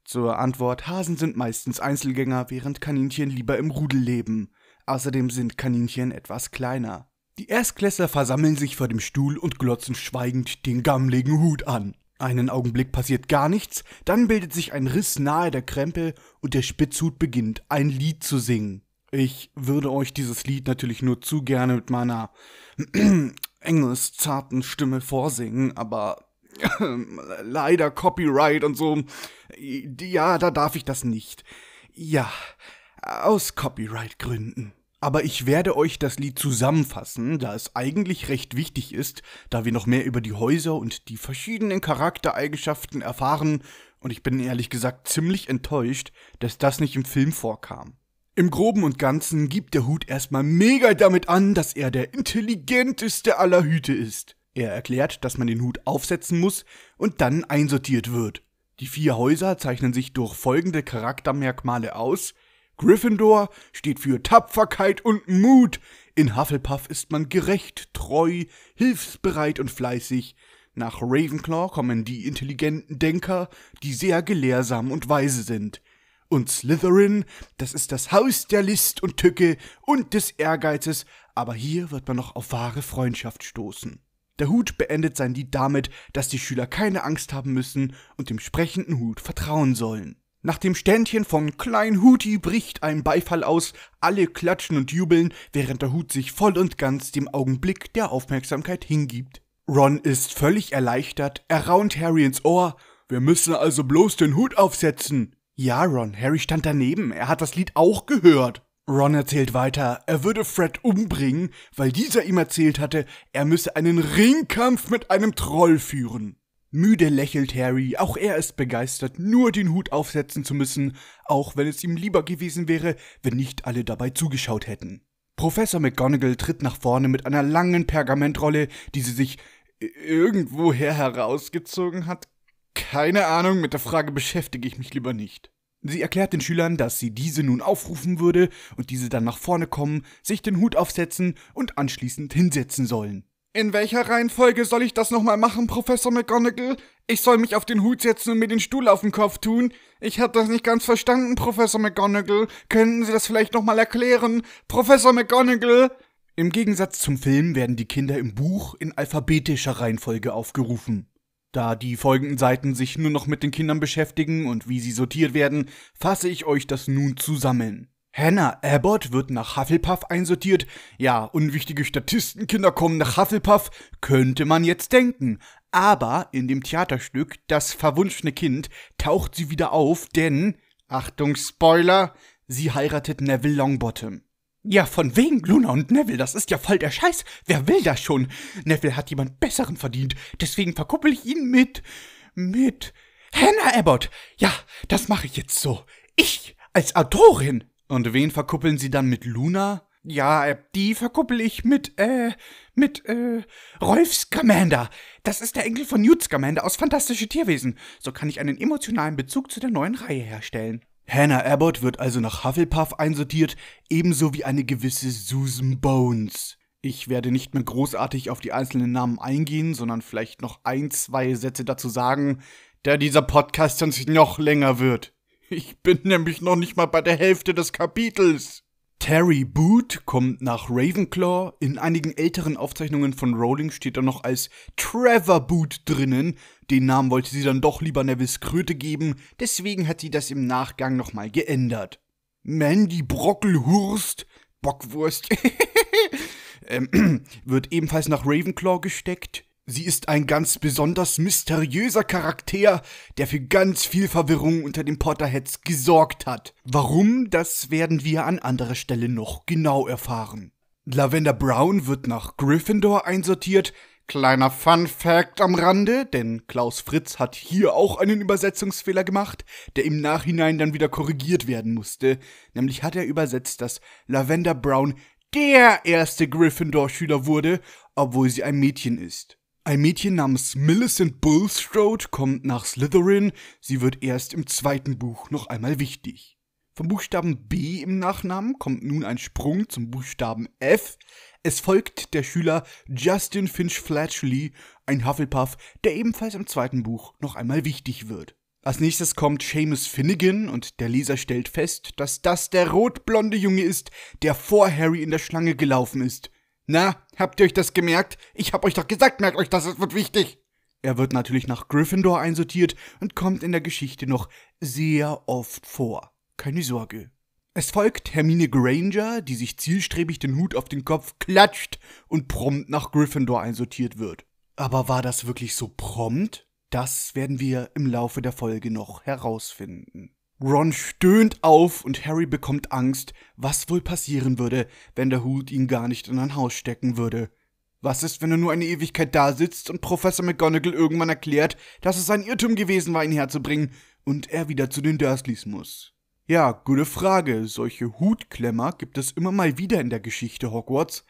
Zur Antwort: Hasen sind meistens Einzelgänger, während Kaninchen lieber im Rudel leben. Außerdem sind Kaninchen etwas kleiner. Die Erstklässler versammeln sich vor dem Stuhl und glotzen schweigend den gammligen Hut an. Einen Augenblick passiert gar nichts, dann bildet sich ein Riss nahe der Krempel und der Spitzhut beginnt, ein Lied zu singen. Ich würde euch dieses Lied natürlich nur zu gerne mit meiner enges, zarten Stimme vorsingen, aber leider Copyright und so. Ja, da darf ich das nicht. Ja, aus Copyright-Gründen. Aber ich werde euch das Lied zusammenfassen, da es eigentlich recht wichtig ist, da wir noch mehr über die Häuser und die verschiedenen Charaktereigenschaften erfahren, und ich bin ehrlich gesagt ziemlich enttäuscht, dass das nicht im Film vorkam. Im Groben und Ganzen gibt der Hut erstmal mega damit an, dass er der intelligenteste aller Hüte ist. Er erklärt, dass man den Hut aufsetzen muss und dann einsortiert wird. Die vier Häuser zeichnen sich durch folgende Charaktermerkmale aus. Gryffindor steht für Tapferkeit und Mut. In Hufflepuff ist man gerecht, treu, hilfsbereit und fleißig. Nach Ravenclaw kommen die intelligenten Denker, die sehr gelehrsam und weise sind. Und Slytherin, das ist das Haus der List und Tücke und des Ehrgeizes, aber hier wird man noch auf wahre Freundschaft stoßen. Der Hut beendet sein Lied damit, dass die Schüler keine Angst haben müssen und dem sprechenden Hut vertrauen sollen. Nach dem Ständchen von Klein Huti bricht ein Beifall aus, alle klatschen und jubeln, während der Hut sich voll und ganz dem Augenblick der Aufmerksamkeit hingibt. Ron ist völlig erleichtert, er raunt Harry ins Ohr, wir müssen also bloß den Hut aufsetzen. Ja, Ron, Harry stand daneben. Er hat das Lied auch gehört. Ron erzählt weiter, er würde Fred umbringen, weil dieser ihm erzählt hatte, er müsse einen Ringkampf mit einem Troll führen. Müde lächelt Harry, auch er ist begeistert, nur den Hut aufsetzen zu müssen, auch wenn es ihm lieber gewesen wäre, wenn nicht alle dabei zugeschaut hätten. Professor McGonagall tritt nach vorne mit einer langen Pergamentrolle, die sie sich irgendwoher herausgezogen hat, keine Ahnung, mit der Frage beschäftige ich mich lieber nicht. Sie erklärt den Schülern, dass sie diese nun aufrufen würde und diese dann nach vorne kommen, sich den Hut aufsetzen und anschließend hinsetzen sollen. In welcher Reihenfolge soll ich das nochmal machen, Professor McGonagall? Ich soll mich auf den Hut setzen und mir den Stuhl auf den Kopf tun? Ich hab das nicht ganz verstanden, Professor McGonagall. Könnten Sie das vielleicht nochmal erklären? Professor McGonagall! Im Gegensatz zum Film werden die Kinder im Buch in alphabetischer Reihenfolge aufgerufen. Da die folgenden Seiten sich nur noch mit den Kindern beschäftigen und wie sie sortiert werden, fasse ich euch das nun zusammen. Hannah Abbott wird nach Hufflepuff einsortiert. Ja, unwichtige Statistenkinder kommen nach Hufflepuff, könnte man jetzt denken. Aber in dem Theaterstück Das verwunschene Kind taucht sie wieder auf, denn Achtung Spoiler, sie heiratet Neville Longbottom. Ja, von wegen Luna und Neville, das ist ja voll der Scheiß. Wer will das schon? Neville hat jemand Besseren verdient, deswegen verkuppel ich ihn mit. mit. Hannah Abbott! Ja, das mache ich jetzt so. Ich als Autorin! Und wen verkuppeln sie dann mit Luna? Ja, äh, die verkuppel ich mit, äh, mit, äh, Rolf Scamander. Das ist der Enkel von Newt Scamander aus Fantastische Tierwesen. So kann ich einen emotionalen Bezug zu der neuen Reihe herstellen. Hannah Abbott wird also nach Hufflepuff einsortiert, ebenso wie eine gewisse Susan Bones. Ich werde nicht mehr großartig auf die einzelnen Namen eingehen, sondern vielleicht noch ein, zwei Sätze dazu sagen, da dieser Podcast sonst noch länger wird. Ich bin nämlich noch nicht mal bei der Hälfte des Kapitels. Terry Boot kommt nach Ravenclaw. In einigen älteren Aufzeichnungen von Rowling steht er noch als Trevor Boot drinnen, den Namen wollte sie dann doch lieber Nevis Kröte geben, deswegen hat sie das im Nachgang nochmal geändert. Mandy Brockelhurst, Bockwurst, ähm, wird ebenfalls nach Ravenclaw gesteckt. Sie ist ein ganz besonders mysteriöser Charakter, der für ganz viel Verwirrung unter den Potterheads gesorgt hat. Warum, das werden wir an anderer Stelle noch genau erfahren. Lavender Brown wird nach Gryffindor einsortiert, Kleiner Fun Fact am Rande, denn Klaus Fritz hat hier auch einen Übersetzungsfehler gemacht, der im Nachhinein dann wieder korrigiert werden musste. Nämlich hat er übersetzt, dass Lavender Brown der erste Gryffindor-Schüler wurde, obwohl sie ein Mädchen ist. Ein Mädchen namens Millicent Bulstrode kommt nach Slytherin, sie wird erst im zweiten Buch noch einmal wichtig. Vom Buchstaben B im Nachnamen kommt nun ein Sprung zum Buchstaben F, es folgt der Schüler Justin Finch Flatchley, ein Hufflepuff, der ebenfalls im zweiten Buch noch einmal wichtig wird. Als nächstes kommt Seamus Finnegan und der Leser stellt fest, dass das der rotblonde Junge ist, der vor Harry in der Schlange gelaufen ist. Na, habt ihr euch das gemerkt? Ich hab euch doch gesagt, merkt euch das, es wird wichtig. Er wird natürlich nach Gryffindor einsortiert und kommt in der Geschichte noch sehr oft vor. Keine Sorge. Es folgt Hermine Granger, die sich zielstrebig den Hut auf den Kopf klatscht und prompt nach Gryffindor einsortiert wird. Aber war das wirklich so prompt? Das werden wir im Laufe der Folge noch herausfinden. Ron stöhnt auf und Harry bekommt Angst, was wohl passieren würde, wenn der Hut ihn gar nicht in ein Haus stecken würde. Was ist, wenn er nur eine Ewigkeit da sitzt und Professor McGonagall irgendwann erklärt, dass es ein Irrtum gewesen war, ihn herzubringen und er wieder zu den Dursleys muss? Ja, gute Frage. Solche Hutklemmer gibt es immer mal wieder in der Geschichte Hogwarts.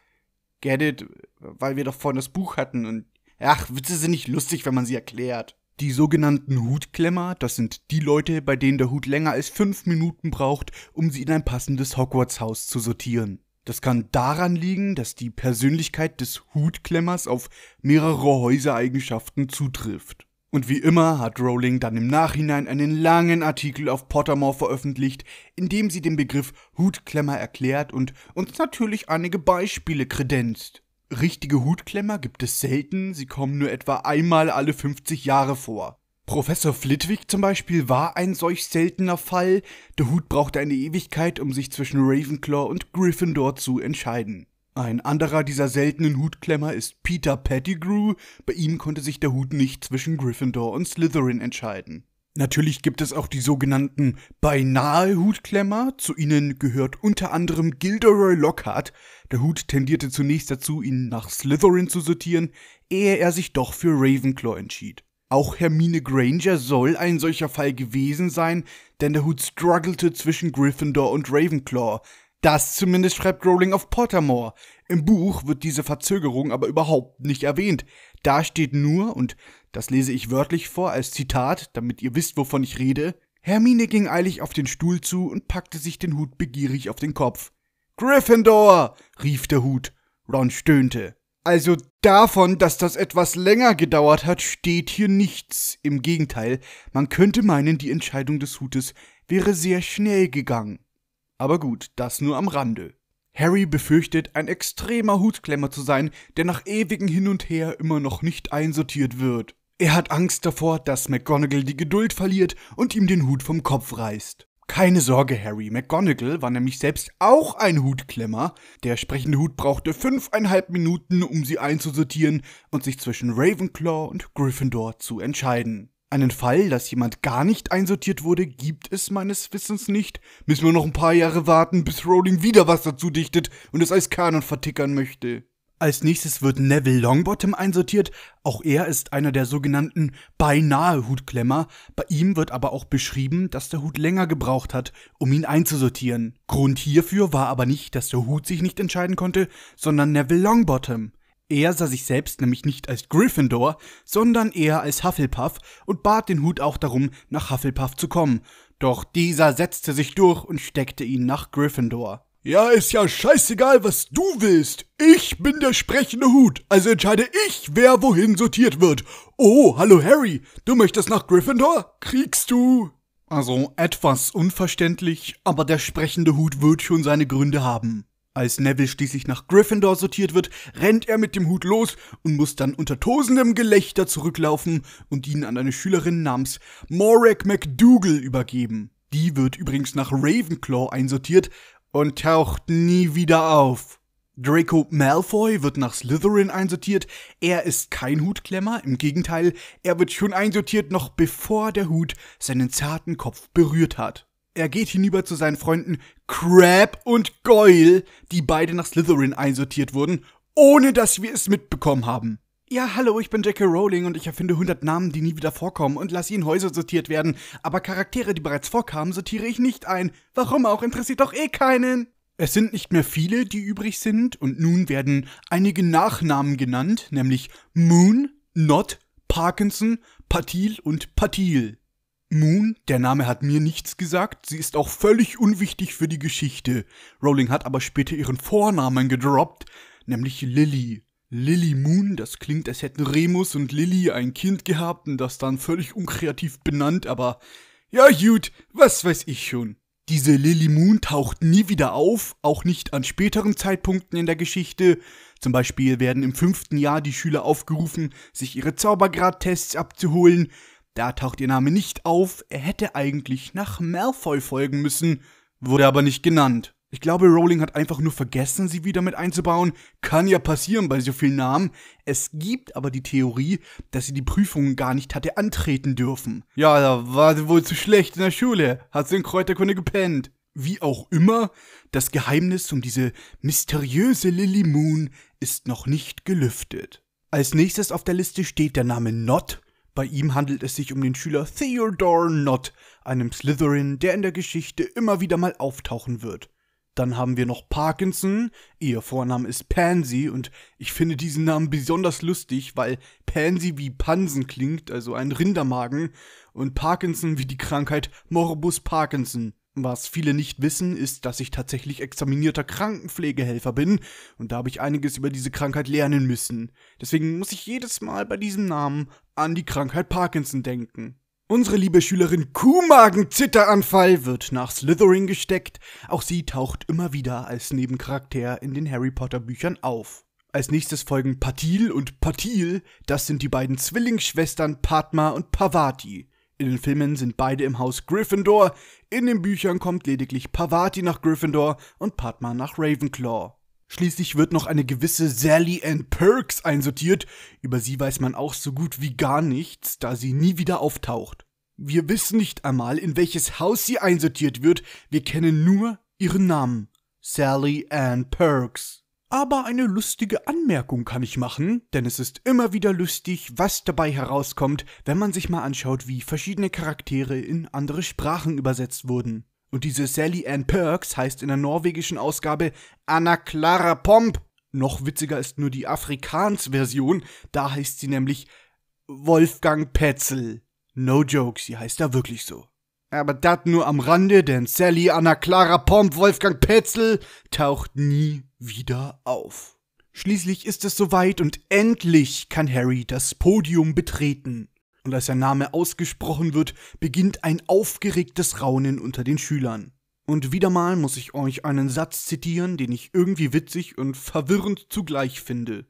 Get it? Weil wir doch vorhin das Buch hatten und. Ach, Witze sind nicht lustig, wenn man sie erklärt. Die sogenannten Hutklemmer, das sind die Leute, bei denen der Hut länger als fünf Minuten braucht, um sie in ein passendes Hogwarts-Haus zu sortieren. Das kann daran liegen, dass die Persönlichkeit des Hutklemmers auf mehrere Häusereigenschaften zutrifft. Und wie immer hat Rowling dann im Nachhinein einen langen Artikel auf Pottermore veröffentlicht, in dem sie den Begriff Hutklemmer erklärt und uns natürlich einige Beispiele kredenzt. Richtige Hutklemmer gibt es selten, sie kommen nur etwa einmal alle 50 Jahre vor. Professor Flitwick zum Beispiel war ein solch seltener Fall, der Hut brauchte eine Ewigkeit, um sich zwischen Ravenclaw und Gryffindor zu entscheiden. Ein anderer dieser seltenen Hutklemmer ist Peter Pettigrew. Bei ihm konnte sich der Hut nicht zwischen Gryffindor und Slytherin entscheiden. Natürlich gibt es auch die sogenannten beinahe Hutklemmer. Zu ihnen gehört unter anderem Gilderoy Lockhart. Der Hut tendierte zunächst dazu, ihn nach Slytherin zu sortieren, ehe er sich doch für Ravenclaw entschied. Auch Hermine Granger soll ein solcher Fall gewesen sein, denn der Hut struggelte zwischen Gryffindor und Ravenclaw. Das zumindest schreibt Rowling auf Pottermore. Im Buch wird diese Verzögerung aber überhaupt nicht erwähnt. Da steht nur, und das lese ich wörtlich vor als Zitat, damit ihr wisst, wovon ich rede, Hermine ging eilig auf den Stuhl zu und packte sich den Hut begierig auf den Kopf. Gryffindor! rief der Hut. Ron stöhnte. Also davon, dass das etwas länger gedauert hat, steht hier nichts. Im Gegenteil, man könnte meinen, die Entscheidung des Hutes wäre sehr schnell gegangen. Aber gut, das nur am Rande. Harry befürchtet, ein extremer Hutklemmer zu sein, der nach ewigem Hin und Her immer noch nicht einsortiert wird. Er hat Angst davor, dass McGonagall die Geduld verliert und ihm den Hut vom Kopf reißt. Keine Sorge, Harry, McGonagall war nämlich selbst auch ein Hutklemmer. Der sprechende Hut brauchte fünfeinhalb Minuten, um sie einzusortieren und sich zwischen Ravenclaw und Gryffindor zu entscheiden. Einen Fall, dass jemand gar nicht einsortiert wurde, gibt es meines Wissens nicht. Müssen wir noch ein paar Jahre warten, bis Rowling wieder Wasser zudichtet und es als Kanon vertickern möchte. Als nächstes wird Neville Longbottom einsortiert. Auch er ist einer der sogenannten beinahe Hutklemmer. Bei ihm wird aber auch beschrieben, dass der Hut länger gebraucht hat, um ihn einzusortieren. Grund hierfür war aber nicht, dass der Hut sich nicht entscheiden konnte, sondern Neville Longbottom. Er sah sich selbst nämlich nicht als Gryffindor, sondern eher als Hufflepuff und bat den Hut auch darum, nach Hufflepuff zu kommen. Doch dieser setzte sich durch und steckte ihn nach Gryffindor. Ja, ist ja scheißegal, was du willst. Ich bin der sprechende Hut, also entscheide ich, wer wohin sortiert wird. Oh, hallo Harry, du möchtest nach Gryffindor? Kriegst du? Also etwas unverständlich, aber der sprechende Hut wird schon seine Gründe haben. Als Neville schließlich nach Gryffindor sortiert wird, rennt er mit dem Hut los und muss dann unter tosendem Gelächter zurücklaufen und ihn an eine Schülerin namens Morag McDougal übergeben. Die wird übrigens nach Ravenclaw einsortiert und taucht nie wieder auf. Draco Malfoy wird nach Slytherin einsortiert. Er ist kein Hutklemmer, im Gegenteil, er wird schon einsortiert, noch bevor der Hut seinen zarten Kopf berührt hat. Er geht hinüber zu seinen Freunden Crab und Goyle, die beide nach Slytherin einsortiert wurden, ohne dass wir es mitbekommen haben. Ja, hallo, ich bin J.K. Rowling und ich erfinde 100 Namen, die nie wieder vorkommen und lasse ihnen Häuser sortiert werden, aber Charaktere, die bereits vorkamen, sortiere ich nicht ein. Warum auch, interessiert doch eh keinen. Es sind nicht mehr viele, die übrig sind und nun werden einige Nachnamen genannt, nämlich Moon, Not, Parkinson, Patil und Patil. Moon, der Name hat mir nichts gesagt, sie ist auch völlig unwichtig für die Geschichte. Rowling hat aber später ihren Vornamen gedroppt, nämlich Lily. Lily Moon, das klingt, als hätten Remus und Lily ein Kind gehabt und das dann völlig unkreativ benannt, aber ja gut, was weiß ich schon. Diese Lily Moon taucht nie wieder auf, auch nicht an späteren Zeitpunkten in der Geschichte. Zum Beispiel werden im fünften Jahr die Schüler aufgerufen, sich ihre Zaubergradtests abzuholen, da taucht ihr Name nicht auf, er hätte eigentlich nach Malfoy folgen müssen, wurde aber nicht genannt. Ich glaube, Rowling hat einfach nur vergessen, sie wieder mit einzubauen. Kann ja passieren bei so vielen Namen. Es gibt aber die Theorie, dass sie die Prüfungen gar nicht hatte antreten dürfen. Ja, da war sie wohl zu schlecht in der Schule. Hat sie in Kräuterkunde gepennt. Wie auch immer, das Geheimnis um diese mysteriöse Lily Moon ist noch nicht gelüftet. Als nächstes auf der Liste steht der Name Not bei ihm handelt es sich um den Schüler Theodore Nott, einem Slytherin, der in der Geschichte immer wieder mal auftauchen wird. Dann haben wir noch Parkinson, ihr Vorname ist Pansy und ich finde diesen Namen besonders lustig, weil Pansy wie Pansen klingt, also ein Rindermagen, und Parkinson wie die Krankheit Morbus Parkinson. Was viele nicht wissen, ist, dass ich tatsächlich examinierter Krankenpflegehelfer bin und da habe ich einiges über diese Krankheit lernen müssen. Deswegen muss ich jedes Mal bei diesem Namen an die Krankheit Parkinson denken. Unsere liebe Schülerin Kuhmagen-Zitteranfall wird nach Slytherin gesteckt. Auch sie taucht immer wieder als Nebencharakter in den Harry Potter Büchern auf. Als nächstes folgen Patil und Patil, das sind die beiden Zwillingsschwestern Padma und Pavati. In den Filmen sind beide im Haus Gryffindor, in den Büchern kommt lediglich Pavati nach Gryffindor und Padma nach Ravenclaw. Schließlich wird noch eine gewisse Sally Ann Perks einsortiert, über sie weiß man auch so gut wie gar nichts, da sie nie wieder auftaucht. Wir wissen nicht einmal, in welches Haus sie einsortiert wird, wir kennen nur ihren Namen. Sally Ann Perks. Aber eine lustige Anmerkung kann ich machen, denn es ist immer wieder lustig, was dabei herauskommt, wenn man sich mal anschaut, wie verschiedene Charaktere in andere Sprachen übersetzt wurden. Und diese Sally Ann Perks heißt in der norwegischen Ausgabe Anna Clara Pomp. Noch witziger ist nur die Afrikaans-Version, da heißt sie nämlich Wolfgang Petzel. No joke, sie heißt da wirklich so. Aber das nur am Rande, denn Sally, Anna-Clara Pomp, Wolfgang Petzel taucht nie wieder auf. Schließlich ist es soweit und endlich kann Harry das Podium betreten. Und als sein Name ausgesprochen wird, beginnt ein aufgeregtes Raunen unter den Schülern. Und wieder mal muss ich euch einen Satz zitieren, den ich irgendwie witzig und verwirrend zugleich finde.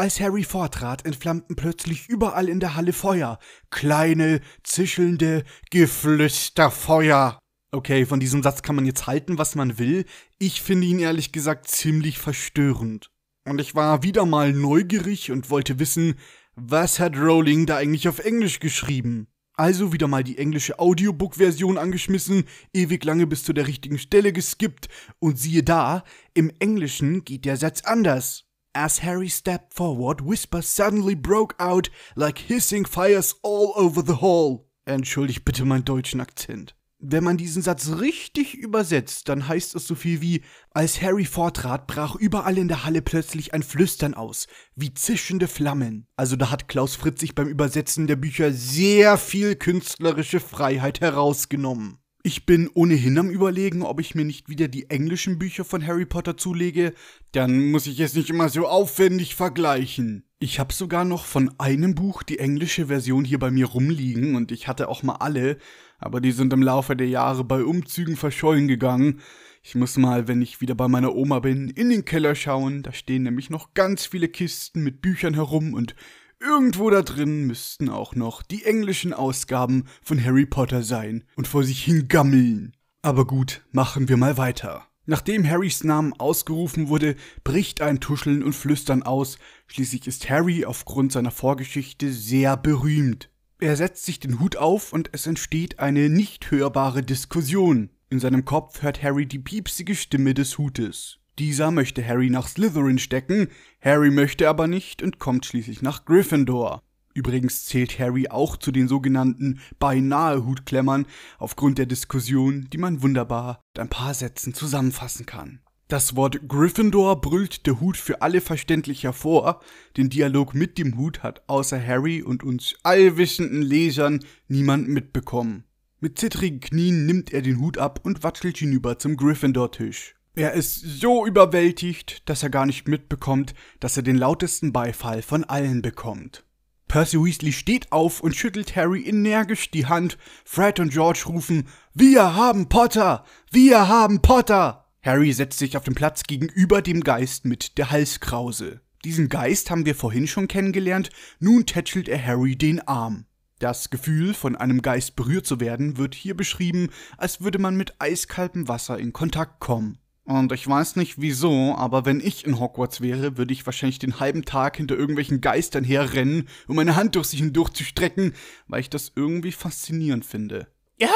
Als Harry vortrat, entflammten plötzlich überall in der Halle Feuer. Kleine, zischelnde Geflüsterfeuer. Okay, von diesem Satz kann man jetzt halten, was man will. Ich finde ihn ehrlich gesagt ziemlich verstörend. Und ich war wieder mal neugierig und wollte wissen, was hat Rowling da eigentlich auf Englisch geschrieben? Also wieder mal die englische Audiobook-Version angeschmissen, ewig lange bis zu der richtigen Stelle geskippt und siehe da, im Englischen geht der Satz anders. As Harry stepped forward, whispers suddenly broke out like hissing fires all over the hall. Entschuldigt bitte meinen deutschen Akzent. Wenn man diesen Satz richtig übersetzt, dann heißt es so viel wie, als Harry vortrat, brach überall in der Halle plötzlich ein Flüstern aus, wie zischende Flammen. Also da hat Klaus Fritz sich beim Übersetzen der Bücher sehr viel künstlerische Freiheit herausgenommen. Ich bin ohnehin am Überlegen, ob ich mir nicht wieder die englischen Bücher von Harry Potter zulege, dann muss ich es nicht immer so aufwendig vergleichen. Ich habe sogar noch von einem Buch die englische Version hier bei mir rumliegen und ich hatte auch mal alle, aber die sind im Laufe der Jahre bei Umzügen verschollen gegangen. Ich muss mal, wenn ich wieder bei meiner Oma bin, in den Keller schauen, da stehen nämlich noch ganz viele Kisten mit Büchern herum und Irgendwo da drin müssten auch noch die englischen Ausgaben von Harry Potter sein und vor sich hingammeln. Aber gut, machen wir mal weiter. Nachdem Harrys Namen ausgerufen wurde, bricht ein Tuscheln und Flüstern aus, schließlich ist Harry aufgrund seiner Vorgeschichte sehr berühmt. Er setzt sich den Hut auf und es entsteht eine nicht hörbare Diskussion. In seinem Kopf hört Harry die piepsige Stimme des Hutes. Dieser möchte Harry nach Slytherin stecken, Harry möchte aber nicht und kommt schließlich nach Gryffindor. Übrigens zählt Harry auch zu den sogenannten beinahe Hutklemmern aufgrund der Diskussion, die man wunderbar mit ein paar Sätzen zusammenfassen kann. Das Wort Gryffindor brüllt der Hut für alle verständlich hervor. Den Dialog mit dem Hut hat außer Harry und uns allwissenden Lesern niemand mitbekommen. Mit zittrigen Knien nimmt er den Hut ab und watschelt hinüber zum Gryffindor-Tisch. Er ist so überwältigt, dass er gar nicht mitbekommt, dass er den lautesten Beifall von allen bekommt. Percy Weasley steht auf und schüttelt Harry energisch die Hand. Fred und George rufen Wir haben Potter. Wir haben Potter. Harry setzt sich auf den Platz gegenüber dem Geist mit der Halskrause. Diesen Geist haben wir vorhin schon kennengelernt, nun tätschelt er Harry den Arm. Das Gefühl, von einem Geist berührt zu werden, wird hier beschrieben, als würde man mit eiskaltem Wasser in Kontakt kommen. Und ich weiß nicht wieso, aber wenn ich in Hogwarts wäre, würde ich wahrscheinlich den halben Tag hinter irgendwelchen Geistern herrennen, um meine Hand durch sie hindurch zu strecken, weil ich das irgendwie faszinierend finde. Ja,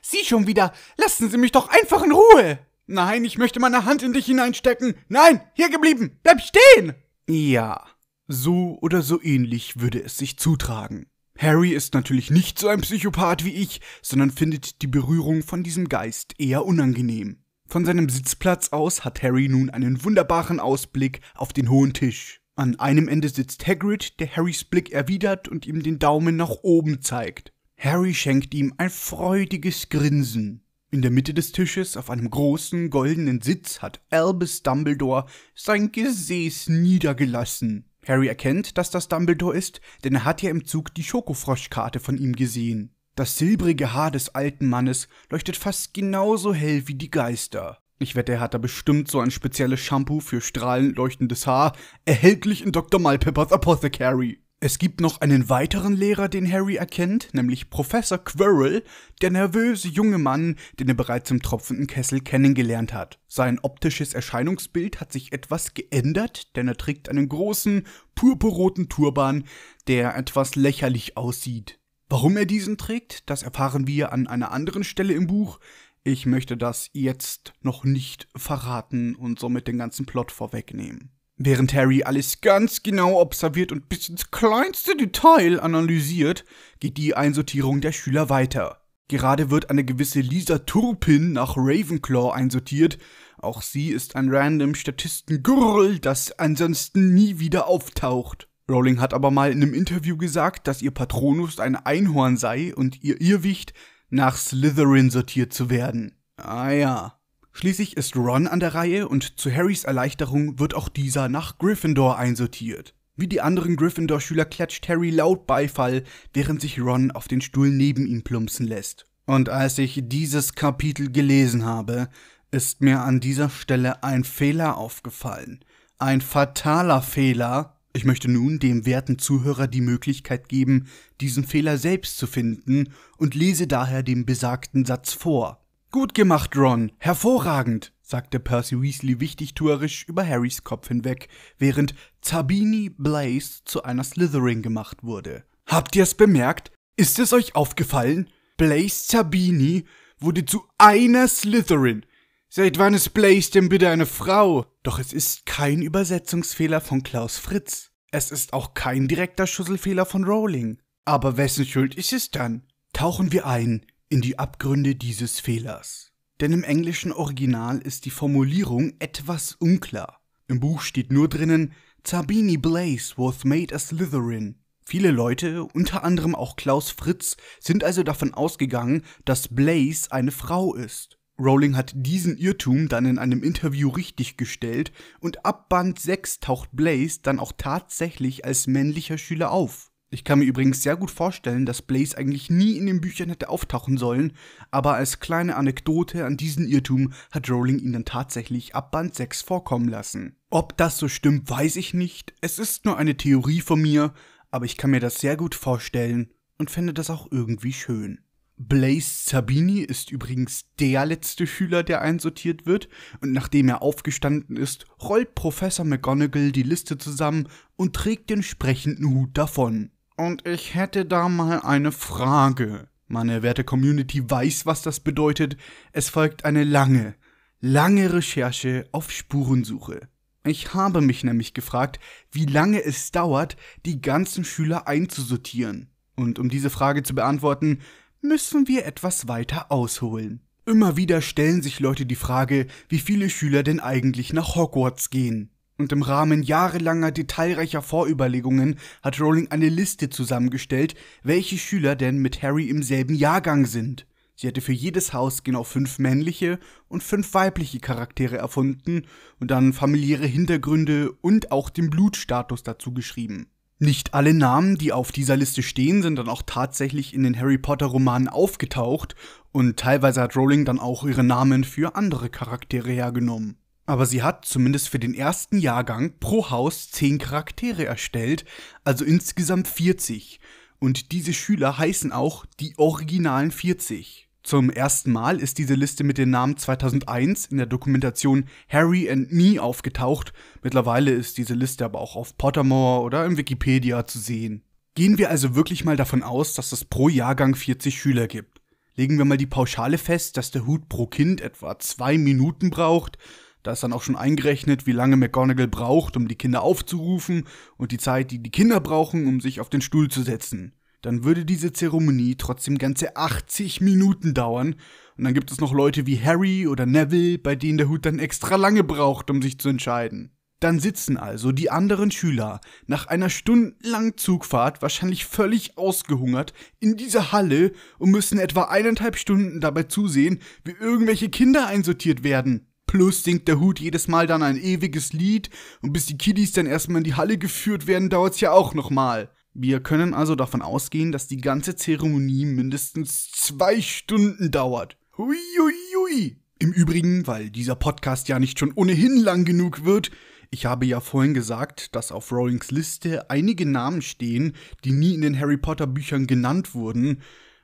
Sie schon wieder. Lassen Sie mich doch einfach in Ruhe. Nein, ich möchte meine Hand in dich hineinstecken. Nein, hier geblieben. Bleib stehen. Ja, so oder so ähnlich würde es sich zutragen. Harry ist natürlich nicht so ein Psychopath wie ich, sondern findet die Berührung von diesem Geist eher unangenehm. Von seinem Sitzplatz aus hat Harry nun einen wunderbaren Ausblick auf den hohen Tisch. An einem Ende sitzt Hagrid, der Harrys Blick erwidert und ihm den Daumen nach oben zeigt. Harry schenkt ihm ein freudiges Grinsen. In der Mitte des Tisches auf einem großen goldenen Sitz hat Albus Dumbledore sein Gesäß niedergelassen. Harry erkennt, dass das Dumbledore ist, denn er hat ja im Zug die Schokofroschkarte von ihm gesehen. Das silbrige Haar des alten Mannes leuchtet fast genauso hell wie die Geister. Ich wette, er hat da bestimmt so ein spezielles Shampoo für strahlend leuchtendes Haar, erhältlich in Dr. Malpeppers Apothecary. Es gibt noch einen weiteren Lehrer, den Harry erkennt, nämlich Professor Quirrell, der nervöse junge Mann, den er bereits im tropfenden Kessel kennengelernt hat. Sein optisches Erscheinungsbild hat sich etwas geändert, denn er trägt einen großen, purpurroten Turban, der etwas lächerlich aussieht. Warum er diesen trägt, das erfahren wir an einer anderen Stelle im Buch. Ich möchte das jetzt noch nicht verraten und somit den ganzen Plot vorwegnehmen. Während Harry alles ganz genau observiert und bis ins kleinste Detail analysiert, geht die Einsortierung der Schüler weiter. Gerade wird eine gewisse Lisa Turpin nach Ravenclaw einsortiert. Auch sie ist ein random Statistengurl, das ansonsten nie wieder auftaucht. Rowling hat aber mal in einem Interview gesagt, dass ihr Patronus ein Einhorn sei und ihr Irrwicht nach Slytherin sortiert zu werden. Ah ja. Schließlich ist Ron an der Reihe und zu Harrys Erleichterung wird auch dieser nach Gryffindor einsortiert. Wie die anderen Gryffindor-Schüler klatscht Harry laut Beifall, während sich Ron auf den Stuhl neben ihm plumpsen lässt. Und als ich dieses Kapitel gelesen habe, ist mir an dieser Stelle ein Fehler aufgefallen. Ein fataler Fehler, ich möchte nun dem werten Zuhörer die Möglichkeit geben, diesen Fehler selbst zu finden und lese daher den besagten Satz vor. Gut gemacht, Ron. Hervorragend, sagte Percy Weasley wichtigtuerisch über Harrys Kopf hinweg, während Zabini Blaze zu einer Slytherin gemacht wurde. Habt ihr's bemerkt? Ist es euch aufgefallen? Blaze Zabini wurde zu einer Slytherin. Seit wann ist Blaze denn bitte eine Frau? Doch es ist kein Übersetzungsfehler von Klaus Fritz. Es ist auch kein direkter Schusselfehler von Rowling. Aber wessen Schuld ist es dann? Tauchen wir ein in die Abgründe dieses Fehlers. Denn im englischen Original ist die Formulierung etwas unklar. Im Buch steht nur drinnen, Zabini Blaze was made a Slytherin. Viele Leute, unter anderem auch Klaus Fritz, sind also davon ausgegangen, dass Blaze eine Frau ist. Rowling hat diesen Irrtum dann in einem Interview richtiggestellt und ab Band 6 taucht Blaze dann auch tatsächlich als männlicher Schüler auf. Ich kann mir übrigens sehr gut vorstellen, dass Blaze eigentlich nie in den Büchern hätte auftauchen sollen, aber als kleine Anekdote an diesen Irrtum hat Rowling ihn dann tatsächlich ab Band 6 vorkommen lassen. Ob das so stimmt, weiß ich nicht. Es ist nur eine Theorie von mir, aber ich kann mir das sehr gut vorstellen und fände das auch irgendwie schön. Blaze Sabini ist übrigens der letzte Schüler, der einsortiert wird, und nachdem er aufgestanden ist, rollt Professor McGonagall die Liste zusammen und trägt den sprechenden Hut davon. Und ich hätte da mal eine Frage. Meine werte Community weiß, was das bedeutet. Es folgt eine lange, lange Recherche auf Spurensuche. Ich habe mich nämlich gefragt, wie lange es dauert, die ganzen Schüler einzusortieren. Und um diese Frage zu beantworten, müssen wir etwas weiter ausholen. Immer wieder stellen sich Leute die Frage, wie viele Schüler denn eigentlich nach Hogwarts gehen. Und im Rahmen jahrelanger detailreicher Vorüberlegungen hat Rowling eine Liste zusammengestellt, welche Schüler denn mit Harry im selben Jahrgang sind. Sie hatte für jedes Haus genau fünf männliche und fünf weibliche Charaktere erfunden und dann familiäre Hintergründe und auch den Blutstatus dazu geschrieben. Nicht alle Namen, die auf dieser Liste stehen, sind dann auch tatsächlich in den Harry Potter Romanen aufgetaucht und teilweise hat Rowling dann auch ihre Namen für andere Charaktere hergenommen. Aber sie hat zumindest für den ersten Jahrgang pro Haus 10 Charaktere erstellt, also insgesamt 40. Und diese Schüler heißen auch die originalen 40. Zum ersten Mal ist diese Liste mit den Namen 2001 in der Dokumentation Harry and Me aufgetaucht. Mittlerweile ist diese Liste aber auch auf Pottermore oder im Wikipedia zu sehen. Gehen wir also wirklich mal davon aus, dass es pro Jahrgang 40 Schüler gibt. Legen wir mal die Pauschale fest, dass der Hut pro Kind etwa zwei Minuten braucht. Da ist dann auch schon eingerechnet, wie lange McGonagall braucht, um die Kinder aufzurufen und die Zeit, die die Kinder brauchen, um sich auf den Stuhl zu setzen dann würde diese Zeremonie trotzdem ganze 80 Minuten dauern. Und dann gibt es noch Leute wie Harry oder Neville, bei denen der Hut dann extra lange braucht, um sich zu entscheiden. Dann sitzen also die anderen Schüler nach einer stundenlangen Zugfahrt wahrscheinlich völlig ausgehungert in dieser Halle und müssen etwa eineinhalb Stunden dabei zusehen, wie irgendwelche Kinder einsortiert werden. Plus singt der Hut jedes Mal dann ein ewiges Lied und bis die Kiddies dann erstmal in die Halle geführt werden, dauert's ja auch nochmal. Wir können also davon ausgehen, dass die ganze Zeremonie mindestens zwei Stunden dauert. Hui, hui, hui. Im Übrigen, weil dieser Podcast ja nicht schon ohnehin lang genug wird, ich habe ja vorhin gesagt, dass auf Rowlings Liste einige Namen stehen, die nie in den Harry Potter Büchern genannt wurden,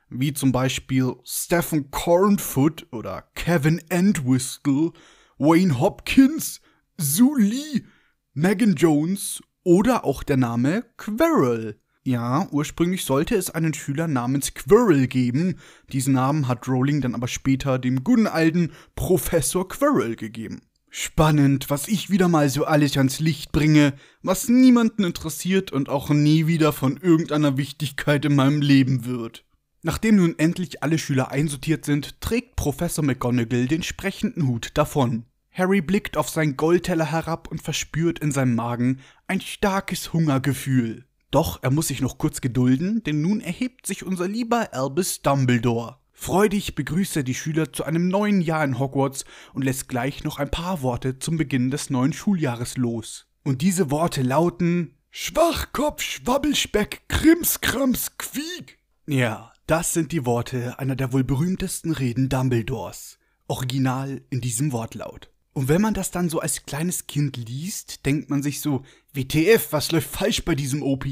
wie zum Beispiel Stephen Cornfoot oder Kevin Entwistle, Wayne Hopkins, Sue Lee, Megan Jones oder auch der Name Quirrell. Ja, ursprünglich sollte es einen Schüler namens Quirrell geben. Diesen Namen hat Rowling dann aber später dem guten alten Professor Quirrell gegeben. Spannend, was ich wieder mal so alles ans Licht bringe, was niemanden interessiert und auch nie wieder von irgendeiner Wichtigkeit in meinem Leben wird. Nachdem nun endlich alle Schüler einsortiert sind, trägt Professor McGonagall den sprechenden Hut davon. Harry blickt auf seinen Goldteller herab und verspürt in seinem Magen ein starkes Hungergefühl. Doch er muss sich noch kurz gedulden, denn nun erhebt sich unser lieber Albus Dumbledore. Freudig begrüßt er die Schüler zu einem neuen Jahr in Hogwarts und lässt gleich noch ein paar Worte zum Beginn des neuen Schuljahres los. Und diese Worte lauten Schwachkopf, Schwabbelspeck, Krimskrams, Quiek. Ja, das sind die Worte einer der wohl berühmtesten Reden Dumbledores. Original in diesem Wortlaut. Und wenn man das dann so als kleines Kind liest, denkt man sich so, WTF, was läuft falsch bei diesem OP?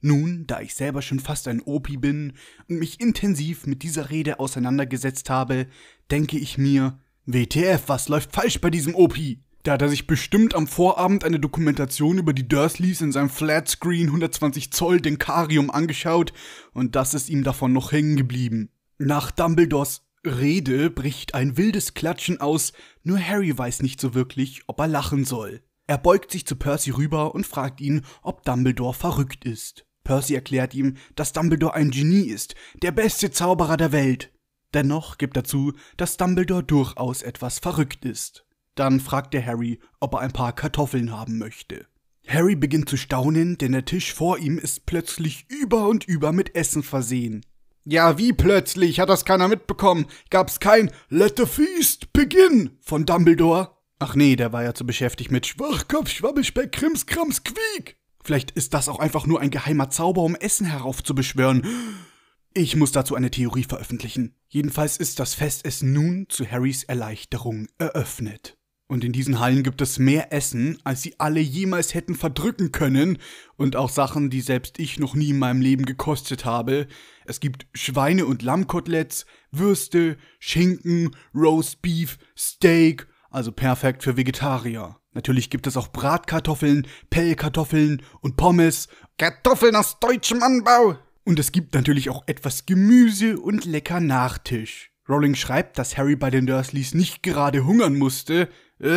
Nun, da ich selber schon fast ein OP bin und mich intensiv mit dieser Rede auseinandergesetzt habe, denke ich mir, WTF, was läuft falsch bei diesem OP? Da hat er sich bestimmt am Vorabend eine Dokumentation über die Dursleys in seinem Flatscreen 120 Zoll Denkarium angeschaut und das ist ihm davon noch hängen geblieben. Nach Dumbledores Rede bricht ein wildes Klatschen aus, nur Harry weiß nicht so wirklich, ob er lachen soll. Er beugt sich zu Percy rüber und fragt ihn, ob Dumbledore verrückt ist. Percy erklärt ihm, dass Dumbledore ein Genie ist, der beste Zauberer der Welt. Dennoch gibt er zu, dass Dumbledore durchaus etwas verrückt ist. Dann fragt er Harry, ob er ein paar Kartoffeln haben möchte. Harry beginnt zu staunen, denn der Tisch vor ihm ist plötzlich über und über mit Essen versehen. Ja, wie plötzlich hat das keiner mitbekommen? Gab's kein Let the Feast begin von Dumbledore? Ach nee, der war ja zu beschäftigt mit Schwachkopf, Schwabbelspeck, Krimskrams, Quiek. Vielleicht ist das auch einfach nur ein geheimer Zauber, um Essen heraufzubeschwören. Ich muss dazu eine Theorie veröffentlichen. Jedenfalls ist das Festessen nun zu Harrys Erleichterung eröffnet. Und in diesen Hallen gibt es mehr Essen, als sie alle jemals hätten verdrücken können, und auch Sachen, die selbst ich noch nie in meinem Leben gekostet habe. Es gibt Schweine- und Lammkoteletts, Würste, Schinken, Roastbeef, Steak, also perfekt für Vegetarier. Natürlich gibt es auch Bratkartoffeln, Pellkartoffeln und Pommes. Kartoffeln aus deutschem Anbau! Und es gibt natürlich auch etwas Gemüse und lecker Nachtisch. Rowling schreibt, dass Harry bei den Dursleys nicht gerade hungern musste,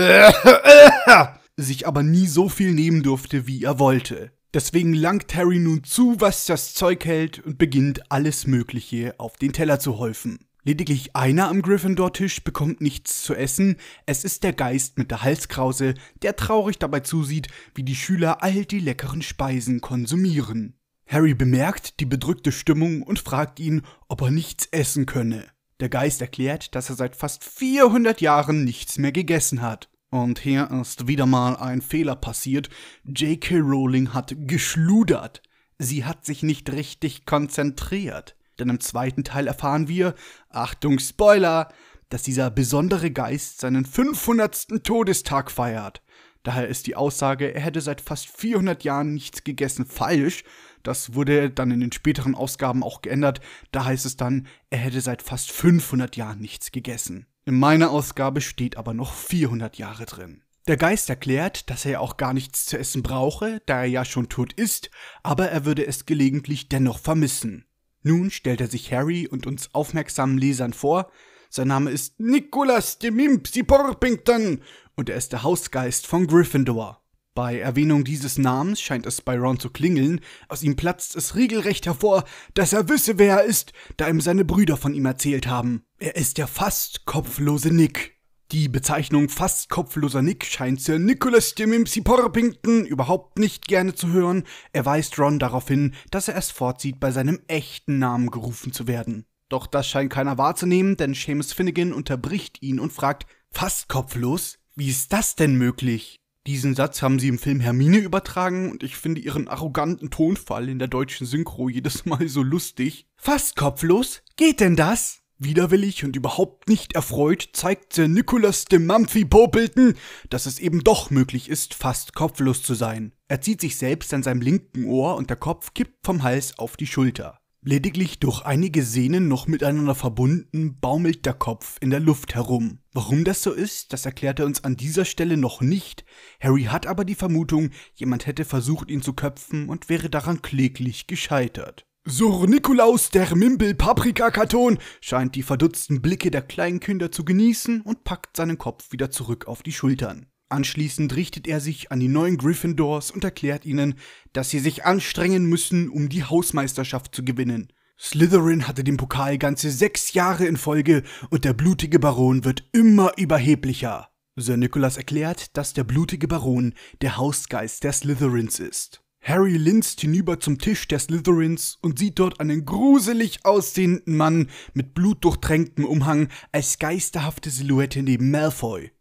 sich aber nie so viel nehmen durfte, wie er wollte. Deswegen langt Harry nun zu, was das Zeug hält und beginnt alles Mögliche auf den Teller zu häufen. Lediglich einer am Gryffindor-Tisch bekommt nichts zu essen. Es ist der Geist mit der Halskrause, der traurig dabei zusieht, wie die Schüler all die leckeren Speisen konsumieren. Harry bemerkt die bedrückte Stimmung und fragt ihn, ob er nichts essen könne. Der Geist erklärt, dass er seit fast 400 Jahren nichts mehr gegessen hat. Und hier ist wieder mal ein Fehler passiert. J.K. Rowling hat geschludert. Sie hat sich nicht richtig konzentriert. Denn im zweiten Teil erfahren wir, Achtung Spoiler, dass dieser besondere Geist seinen 500. Todestag feiert. Daher ist die Aussage, er hätte seit fast 400 Jahren nichts gegessen, falsch. Das wurde dann in den späteren Ausgaben auch geändert. Da heißt es dann, er hätte seit fast 500 Jahren nichts gegessen. In meiner Ausgabe steht aber noch 400 Jahre drin. Der Geist erklärt, dass er ja auch gar nichts zu essen brauche, da er ja schon tot ist, aber er würde es gelegentlich dennoch vermissen. Nun stellt er sich Harry und uns aufmerksamen Lesern vor. Sein Name ist Nicolas de Mimpsy Porpington und er ist der Hausgeist von Gryffindor. Bei Erwähnung dieses Namens scheint es bei Ron zu klingeln, aus ihm platzt es regelrecht hervor, dass er wisse, wer er ist, da ihm seine Brüder von ihm erzählt haben. Er ist der fast kopflose Nick. Die Bezeichnung fast kopfloser Nick scheint Sir Nicholas Jimimsy Porpington überhaupt nicht gerne zu hören. Er weist Ron darauf hin, dass er es vorzieht, bei seinem echten Namen gerufen zu werden. Doch das scheint keiner wahrzunehmen, denn Seamus Finnegan unterbricht ihn und fragt, fast kopflos? Wie ist das denn möglich? Diesen Satz haben sie im Film Hermine übertragen und ich finde ihren arroganten Tonfall in der deutschen Synchro jedes Mal so lustig. Fast kopflos? Geht denn das? Widerwillig und überhaupt nicht erfreut zeigt Sir Nicholas de Mumphy Popelton, dass es eben doch möglich ist, fast kopflos zu sein. Er zieht sich selbst an seinem linken Ohr und der Kopf kippt vom Hals auf die Schulter. Lediglich durch einige Sehnen noch miteinander verbunden, baumelt der Kopf in der Luft herum. Warum das so ist, das erklärt er uns an dieser Stelle noch nicht. Harry hat aber die Vermutung, jemand hätte versucht, ihn zu köpfen und wäre daran kläglich gescheitert. Sir Nikolaus, der Mimbel-Paprikakarton, scheint die verdutzten Blicke der kleinen zu genießen und packt seinen Kopf wieder zurück auf die Schultern. Anschließend richtet er sich an die neuen Gryffindors und erklärt ihnen, dass sie sich anstrengen müssen, um die Hausmeisterschaft zu gewinnen. Slytherin hatte den Pokal ganze sechs Jahre in Folge und der blutige Baron wird immer überheblicher. Sir Nicholas erklärt, dass der blutige Baron der Hausgeist der Slytherins ist. Harry linst hinüber zum Tisch der Slytherins und sieht dort einen gruselig aussehenden Mann mit blutdurchtränktem Umhang als geisterhafte Silhouette neben Malfoy.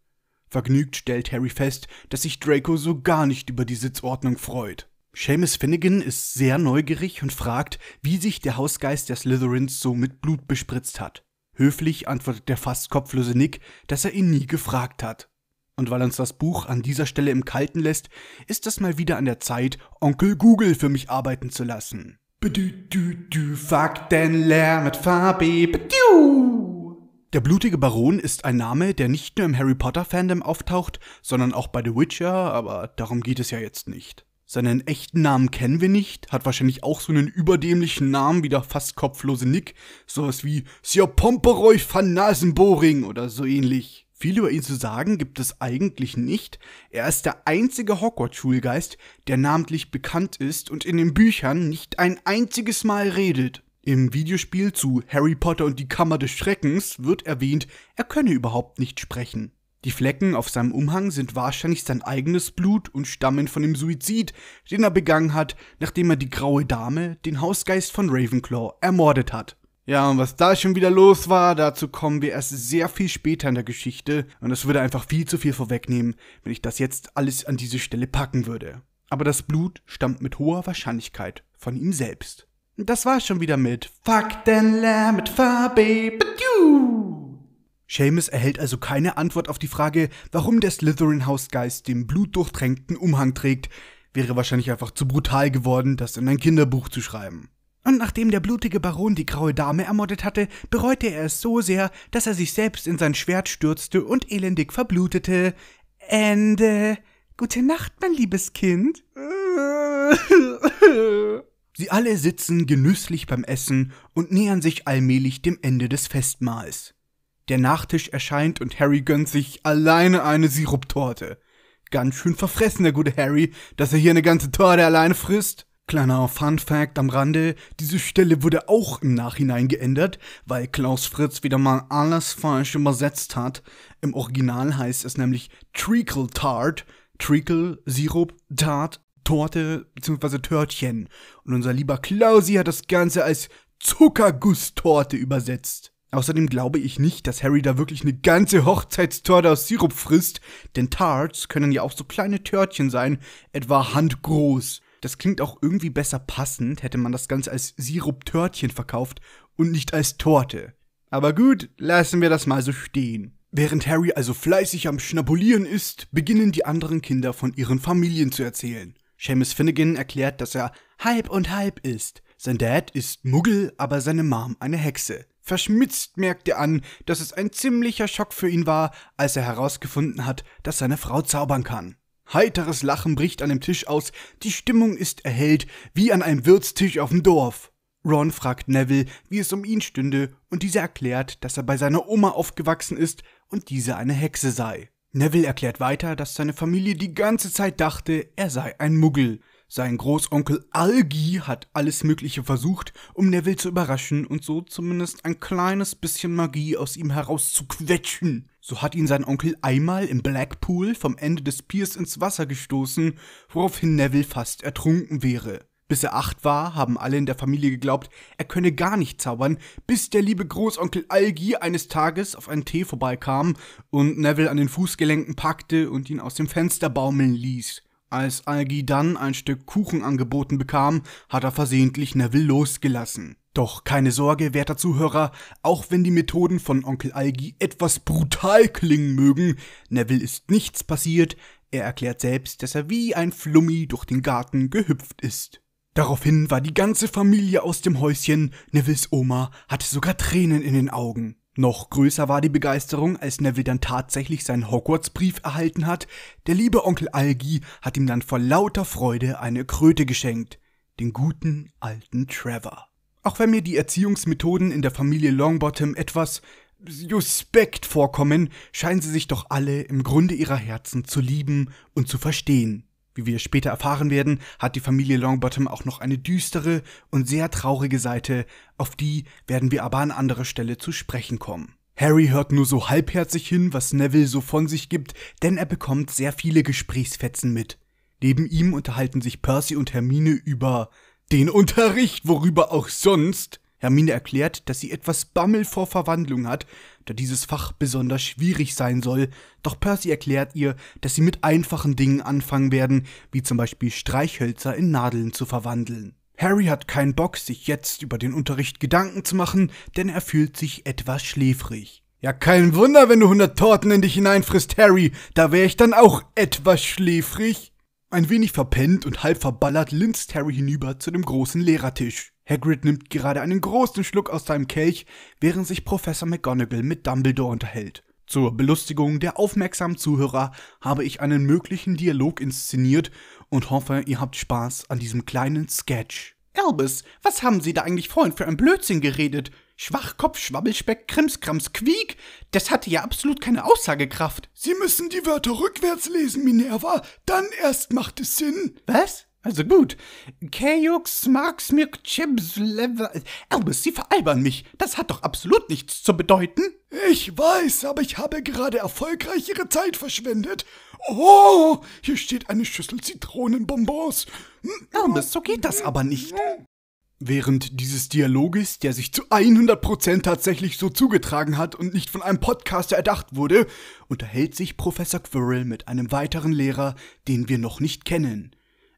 Vergnügt stellt Harry fest, dass sich Draco so gar nicht über die Sitzordnung freut. Seamus Finnegan ist sehr neugierig und fragt, wie sich der Hausgeist der Slytherins so mit Blut bespritzt hat. Höflich antwortet der fast kopflose Nick, dass er ihn nie gefragt hat. Und weil uns das Buch an dieser Stelle im Kalten lässt, ist es mal wieder an der Zeit, Onkel Google für mich arbeiten zu lassen. Bedü, dü, dü, Faktenlehrer mit Fabi, bedü. Der blutige Baron ist ein Name, der nicht nur im Harry Potter Fandom auftaucht, sondern auch bei The Witcher, aber darum geht es ja jetzt nicht. Seinen echten Namen kennen wir nicht, hat wahrscheinlich auch so einen überdämlichen Namen wie der fast kopflose Nick, sowas wie Sir Pomperoy van Nasenboring oder so ähnlich. Viel über ihn zu sagen gibt es eigentlich nicht. Er ist der einzige Hogwarts-Schulgeist, der namentlich bekannt ist und in den Büchern nicht ein einziges Mal redet. Im Videospiel zu Harry Potter und die Kammer des Schreckens wird erwähnt, er könne überhaupt nicht sprechen. Die Flecken auf seinem Umhang sind wahrscheinlich sein eigenes Blut und stammen von dem Suizid, den er begangen hat, nachdem er die graue Dame, den Hausgeist von Ravenclaw, ermordet hat. Ja, und was da schon wieder los war, dazu kommen wir erst sehr viel später in der Geschichte und es würde einfach viel zu viel vorwegnehmen, wenn ich das jetzt alles an diese Stelle packen würde. Aber das Blut stammt mit hoher Wahrscheinlichkeit von ihm selbst. Und das war schon wieder mit Faktenlehre mit Fabi. Seamus erhält also keine Antwort auf die Frage, warum der Slytherin-Hausgeist den blutdurchtränkten Umhang trägt. Wäre wahrscheinlich einfach zu brutal geworden, das in ein Kinderbuch zu schreiben. Und nachdem der blutige Baron die graue Dame ermordet hatte, bereute er es so sehr, dass er sich selbst in sein Schwert stürzte und elendig verblutete. Ende. Gute Nacht, mein liebes Kind. Sie alle sitzen genüsslich beim Essen und nähern sich allmählich dem Ende des Festmahls. Der Nachtisch erscheint und Harry gönnt sich alleine eine Siruptorte. Ganz schön verfressen, der gute Harry, dass er hier eine ganze Torte alleine frisst. Kleiner Fun Fact am Rande, diese Stelle wurde auch im Nachhinein geändert, weil Klaus Fritz wieder mal alles falsch übersetzt hat. Im Original heißt es nämlich Treacle Tart, Treacle, Sirup, Tart, Torte bzw. Törtchen. Und unser lieber Klausi hat das Ganze als Zuckergusstorte übersetzt. Außerdem glaube ich nicht, dass Harry da wirklich eine ganze Hochzeitstorte aus Sirup frisst, denn Tarts können ja auch so kleine Törtchen sein, etwa handgroß. Das klingt auch irgendwie besser passend, hätte man das Ganze als Siruptörtchen verkauft und nicht als Torte. Aber gut, lassen wir das mal so stehen. Während Harry also fleißig am Schnabulieren ist, beginnen die anderen Kinder von ihren Familien zu erzählen. Seamus Finnegan erklärt, dass er halb und halb ist. Sein Dad ist Muggel, aber seine Mom eine Hexe. Verschmitzt merkt er an, dass es ein ziemlicher Schock für ihn war, als er herausgefunden hat, dass seine Frau zaubern kann. Heiteres Lachen bricht an dem Tisch aus, die Stimmung ist erhellt, wie an einem Wirtstisch auf dem Dorf. Ron fragt Neville, wie es um ihn stünde, und dieser erklärt, dass er bei seiner Oma aufgewachsen ist und diese eine Hexe sei. Neville erklärt weiter, dass seine Familie die ganze Zeit dachte, er sei ein Muggel. Sein Großonkel Algi hat alles Mögliche versucht, um Neville zu überraschen und so zumindest ein kleines bisschen Magie aus ihm herauszuquetschen. So hat ihn sein Onkel einmal im Blackpool vom Ende des Piers ins Wasser gestoßen, woraufhin Neville fast ertrunken wäre. Bis er acht war, haben alle in der Familie geglaubt, er könne gar nicht zaubern, bis der liebe Großonkel Algi eines Tages auf einen Tee vorbeikam und Neville an den Fußgelenken packte und ihn aus dem Fenster baumeln ließ. Als Algi dann ein Stück Kuchen angeboten bekam, hat er versehentlich Neville losgelassen. Doch keine Sorge, werter Zuhörer, auch wenn die Methoden von Onkel Algi etwas brutal klingen mögen, Neville ist nichts passiert, er erklärt selbst, dass er wie ein Flummi durch den Garten gehüpft ist. Daraufhin war die ganze Familie aus dem Häuschen, Nevilles Oma hatte sogar Tränen in den Augen. Noch größer war die Begeisterung, als Neville dann tatsächlich seinen Hogwarts-Brief erhalten hat. Der liebe Onkel Algi hat ihm dann vor lauter Freude eine Kröte geschenkt. Den guten alten Trevor. Auch wenn mir die Erziehungsmethoden in der Familie Longbottom etwas suspekt vorkommen, scheinen sie sich doch alle im Grunde ihrer Herzen zu lieben und zu verstehen. Wie wir später erfahren werden, hat die Familie Longbottom auch noch eine düstere und sehr traurige Seite, auf die werden wir aber an anderer Stelle zu sprechen kommen. Harry hört nur so halbherzig hin, was Neville so von sich gibt, denn er bekommt sehr viele Gesprächsfetzen mit. Neben ihm unterhalten sich Percy und Hermine über den Unterricht, worüber auch sonst. Hermine erklärt, dass sie etwas Bammel vor Verwandlung hat, da dieses Fach besonders schwierig sein soll, doch Percy erklärt ihr, dass sie mit einfachen Dingen anfangen werden, wie zum Beispiel Streichhölzer in Nadeln zu verwandeln. Harry hat keinen Bock, sich jetzt über den Unterricht Gedanken zu machen, denn er fühlt sich etwas schläfrig. Ja, kein Wunder, wenn du hundert Torten in dich hineinfrisst, Harry, da wäre ich dann auch etwas schläfrig. Ein wenig verpennt und halb verballert linst Harry hinüber zu dem großen Lehrertisch. Hagrid nimmt gerade einen großen Schluck aus seinem Kelch, während sich Professor McGonagall mit Dumbledore unterhält. Zur Belustigung der aufmerksamen Zuhörer habe ich einen möglichen Dialog inszeniert und hoffe, ihr habt Spaß an diesem kleinen Sketch. Albus, was haben Sie da eigentlich vorhin für ein Blödsinn geredet? Schwachkopf, Schwabbelspeck, Krimskrams, Quiek, das hatte ja absolut keine Aussagekraft. Sie müssen die Wörter rückwärts lesen, Minerva, dann erst macht es Sinn. Was? Also gut. Kejux, Marx, Mirk, Chibs, Lever. Albus, Sie veralbern mich. Das hat doch absolut nichts zu bedeuten. Ich weiß, aber ich habe gerade erfolgreich Ihre Zeit verschwendet. Oh, hier steht eine Schüssel Zitronenbonbons. Albus, so geht das aber nicht. Während dieses Dialoges, der sich zu 100% tatsächlich so zugetragen hat und nicht von einem Podcaster erdacht wurde, unterhält sich Professor Quirrell mit einem weiteren Lehrer, den wir noch nicht kennen.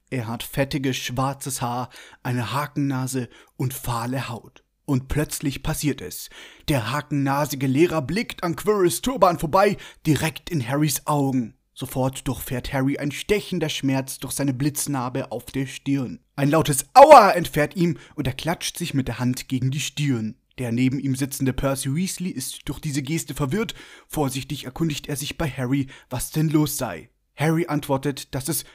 Er hat fettiges schwarzes Haar, eine Hakennase und fahle Haut. Und plötzlich passiert es. Der hakennasige Lehrer blickt an Quirrells Turban vorbei, direkt in Harrys Augen. Sofort durchfährt Harry ein stechender Schmerz durch seine Blitznarbe auf der Stirn. Ein lautes Aua entfährt ihm und er klatscht sich mit der Hand gegen die Stirn. Der neben ihm sitzende Percy Weasley ist durch diese Geste verwirrt. Vorsichtig erkundigt er sich bei Harry, was denn los sei. Harry antwortet, dass es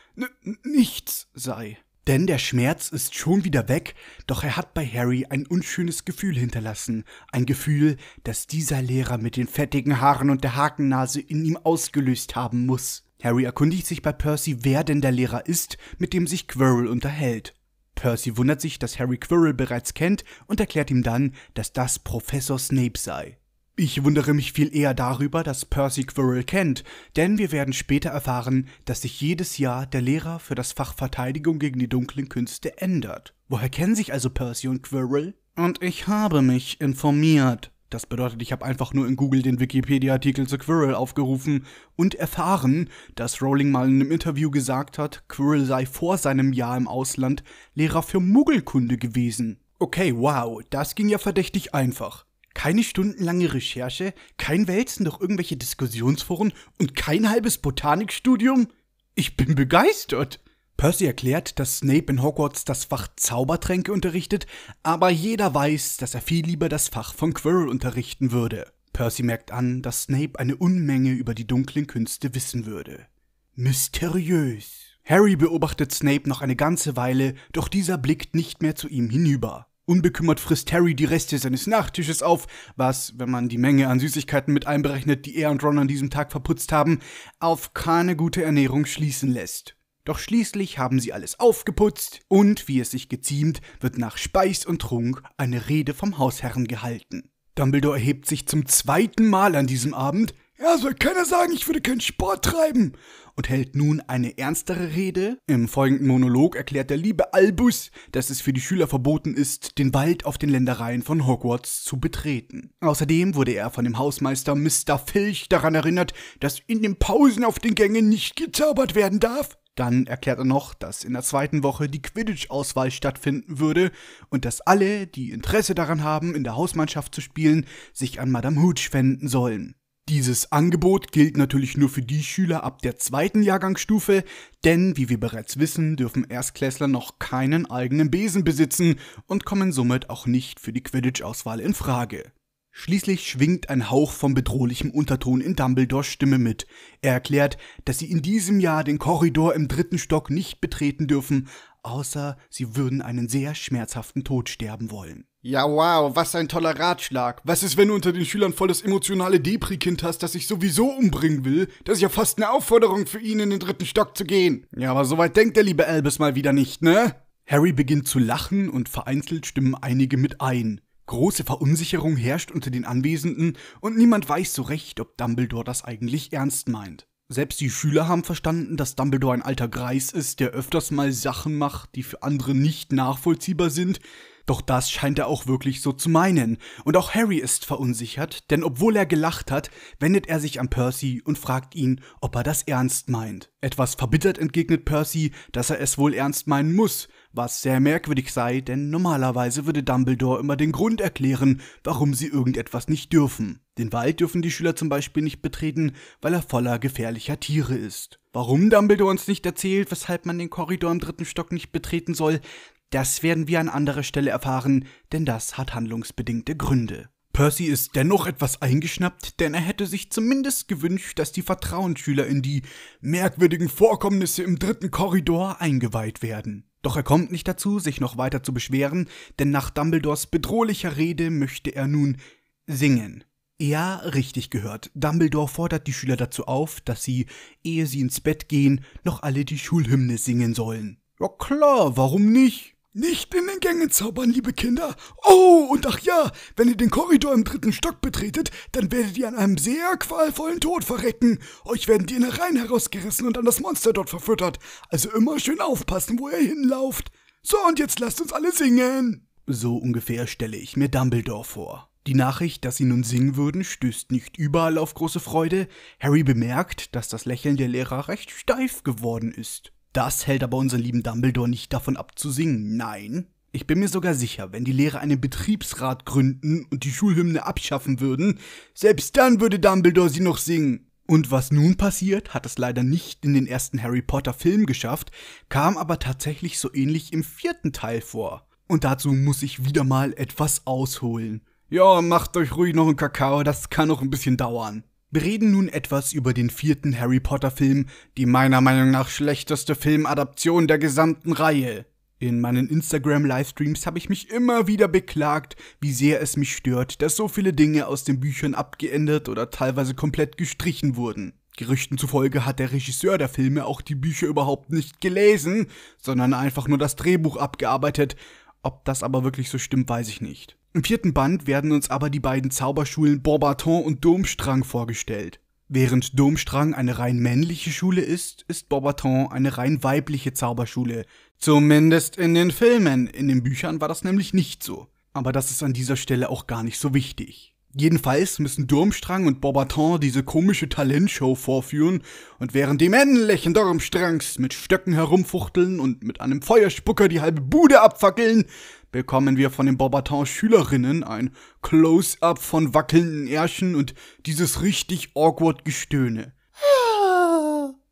nichts sei. Denn der Schmerz ist schon wieder weg, doch er hat bei Harry ein unschönes Gefühl hinterlassen. Ein Gefühl, das dieser Lehrer mit den fettigen Haaren und der Hakennase in ihm ausgelöst haben muss. Harry erkundigt sich bei Percy, wer denn der Lehrer ist, mit dem sich Quirrell unterhält. Percy wundert sich, dass Harry Quirrell bereits kennt und erklärt ihm dann, dass das Professor Snape sei. Ich wundere mich viel eher darüber, dass Percy Quirrell kennt, denn wir werden später erfahren, dass sich jedes Jahr der Lehrer für das Fach Verteidigung gegen die dunklen Künste ändert. Woher kennen sich also Percy und Quirrell? Und ich habe mich informiert. Das bedeutet, ich habe einfach nur in Google den Wikipedia-Artikel zu Quirrell aufgerufen und erfahren, dass Rowling mal in einem Interview gesagt hat, Quirrell sei vor seinem Jahr im Ausland Lehrer für Muggelkunde gewesen. Okay, wow, das ging ja verdächtig einfach. Keine stundenlange Recherche, kein Wälzen durch irgendwelche Diskussionsforen und kein halbes Botanikstudium? Ich bin begeistert. Percy erklärt, dass Snape in Hogwarts das Fach Zaubertränke unterrichtet, aber jeder weiß, dass er viel lieber das Fach von Quirrell unterrichten würde. Percy merkt an, dass Snape eine Unmenge über die dunklen Künste wissen würde. Mysteriös. Harry beobachtet Snape noch eine ganze Weile, doch dieser blickt nicht mehr zu ihm hinüber. Unbekümmert frisst Harry die Reste seines Nachtisches auf, was, wenn man die Menge an Süßigkeiten mit einberechnet, die er und Ron an diesem Tag verputzt haben, auf keine gute Ernährung schließen lässt. Doch schließlich haben sie alles aufgeputzt und, wie es sich geziemt, wird nach Speis und Trunk eine Rede vom Hausherrn gehalten. Dumbledore erhebt sich zum zweiten Mal an diesem Abend, ja, soll keiner sagen, ich würde keinen Sport treiben. Und hält nun eine ernstere Rede. Im folgenden Monolog erklärt der liebe Albus, dass es für die Schüler verboten ist, den Wald auf den Ländereien von Hogwarts zu betreten. Außerdem wurde er von dem Hausmeister Mr. Filch daran erinnert, dass in den Pausen auf den Gängen nicht gezaubert werden darf. Dann erklärt er noch, dass in der zweiten Woche die Quidditch-Auswahl stattfinden würde und dass alle, die Interesse daran haben, in der Hausmannschaft zu spielen, sich an Madame Hooch wenden sollen. Dieses Angebot gilt natürlich nur für die Schüler ab der zweiten Jahrgangsstufe, denn wie wir bereits wissen, dürfen Erstklässler noch keinen eigenen Besen besitzen und kommen somit auch nicht für die Quidditch-Auswahl in Frage. Schließlich schwingt ein Hauch von bedrohlichem Unterton in Dumbledores Stimme mit. Er erklärt, dass sie in diesem Jahr den Korridor im dritten Stock nicht betreten dürfen, außer sie würden einen sehr schmerzhaften Tod sterben wollen. Ja, wow, was ein toller Ratschlag. Was ist, wenn du unter den Schülern voll das emotionale Depri-Kind hast, das ich sowieso umbringen will? Das ist ja fast eine Aufforderung für ihn, in den dritten Stock zu gehen. Ja, aber soweit denkt der liebe Albus mal wieder nicht, ne? Harry beginnt zu lachen und vereinzelt stimmen einige mit ein. Große Verunsicherung herrscht unter den Anwesenden und niemand weiß so recht, ob Dumbledore das eigentlich ernst meint. Selbst die Schüler haben verstanden, dass Dumbledore ein alter Greis ist, der öfters mal Sachen macht, die für andere nicht nachvollziehbar sind, doch das scheint er auch wirklich so zu meinen. Und auch Harry ist verunsichert, denn obwohl er gelacht hat, wendet er sich an Percy und fragt ihn, ob er das ernst meint. Etwas verbittert entgegnet Percy, dass er es wohl ernst meinen muss, was sehr merkwürdig sei, denn normalerweise würde Dumbledore immer den Grund erklären, warum sie irgendetwas nicht dürfen. Den Wald dürfen die Schüler zum Beispiel nicht betreten, weil er voller gefährlicher Tiere ist. Warum Dumbledore uns nicht erzählt, weshalb man den Korridor im dritten Stock nicht betreten soll, das werden wir an anderer Stelle erfahren, denn das hat handlungsbedingte Gründe. Percy ist dennoch etwas eingeschnappt, denn er hätte sich zumindest gewünscht, dass die Vertrauensschüler in die merkwürdigen Vorkommnisse im dritten Korridor eingeweiht werden. Doch er kommt nicht dazu, sich noch weiter zu beschweren, denn nach Dumbledores bedrohlicher Rede möchte er nun singen. Ja, richtig gehört. Dumbledore fordert die Schüler dazu auf, dass sie, ehe sie ins Bett gehen, noch alle die Schulhymne singen sollen. Ja klar, warum nicht? Nicht in den Gängen zaubern, liebe Kinder. Oh, und ach ja, wenn ihr den Korridor im dritten Stock betretet, dann werdet ihr an einem sehr qualvollen Tod verrecken. Euch werden die Innereien herausgerissen und an das Monster dort verfüttert. Also immer schön aufpassen, wo ihr hinlauft. So, und jetzt lasst uns alle singen. So ungefähr stelle ich mir Dumbledore vor. Die Nachricht, dass sie nun singen würden, stößt nicht überall auf große Freude. Harry bemerkt, dass das Lächeln der Lehrer recht steif geworden ist. Das hält aber unseren lieben Dumbledore nicht davon ab zu singen, nein. Ich bin mir sogar sicher, wenn die Lehrer einen Betriebsrat gründen und die Schulhymne abschaffen würden, selbst dann würde Dumbledore sie noch singen. Und was nun passiert, hat es leider nicht in den ersten Harry Potter Film geschafft, kam aber tatsächlich so ähnlich im vierten Teil vor. Und dazu muss ich wieder mal etwas ausholen. Ja, macht euch ruhig noch einen Kakao, das kann noch ein bisschen dauern. Wir reden nun etwas über den vierten Harry Potter-Film, die meiner Meinung nach schlechteste Filmadaption der gesamten Reihe. In meinen Instagram-Livestreams habe ich mich immer wieder beklagt, wie sehr es mich stört, dass so viele Dinge aus den Büchern abgeändert oder teilweise komplett gestrichen wurden. Gerüchten zufolge hat der Regisseur der Filme auch die Bücher überhaupt nicht gelesen, sondern einfach nur das Drehbuch abgearbeitet. Ob das aber wirklich so stimmt, weiß ich nicht. Im vierten Band werden uns aber die beiden Zauberschulen Bourbaton und Domstrang vorgestellt. Während Domstrang eine rein männliche Schule ist, ist Bourbaton eine rein weibliche Zauberschule. Zumindest in den Filmen, in den Büchern war das nämlich nicht so. Aber das ist an dieser Stelle auch gar nicht so wichtig. Jedenfalls müssen Durmstrang und Bourbaton diese komische Talentshow vorführen und während die männlichen Durmstrangs mit Stöcken herumfuchteln und mit einem Feuerspucker die halbe Bude abfackeln, bekommen wir von den Bobaton-Schülerinnen ein Close-up von wackelnden Ärschen und dieses richtig awkward Gestöhne.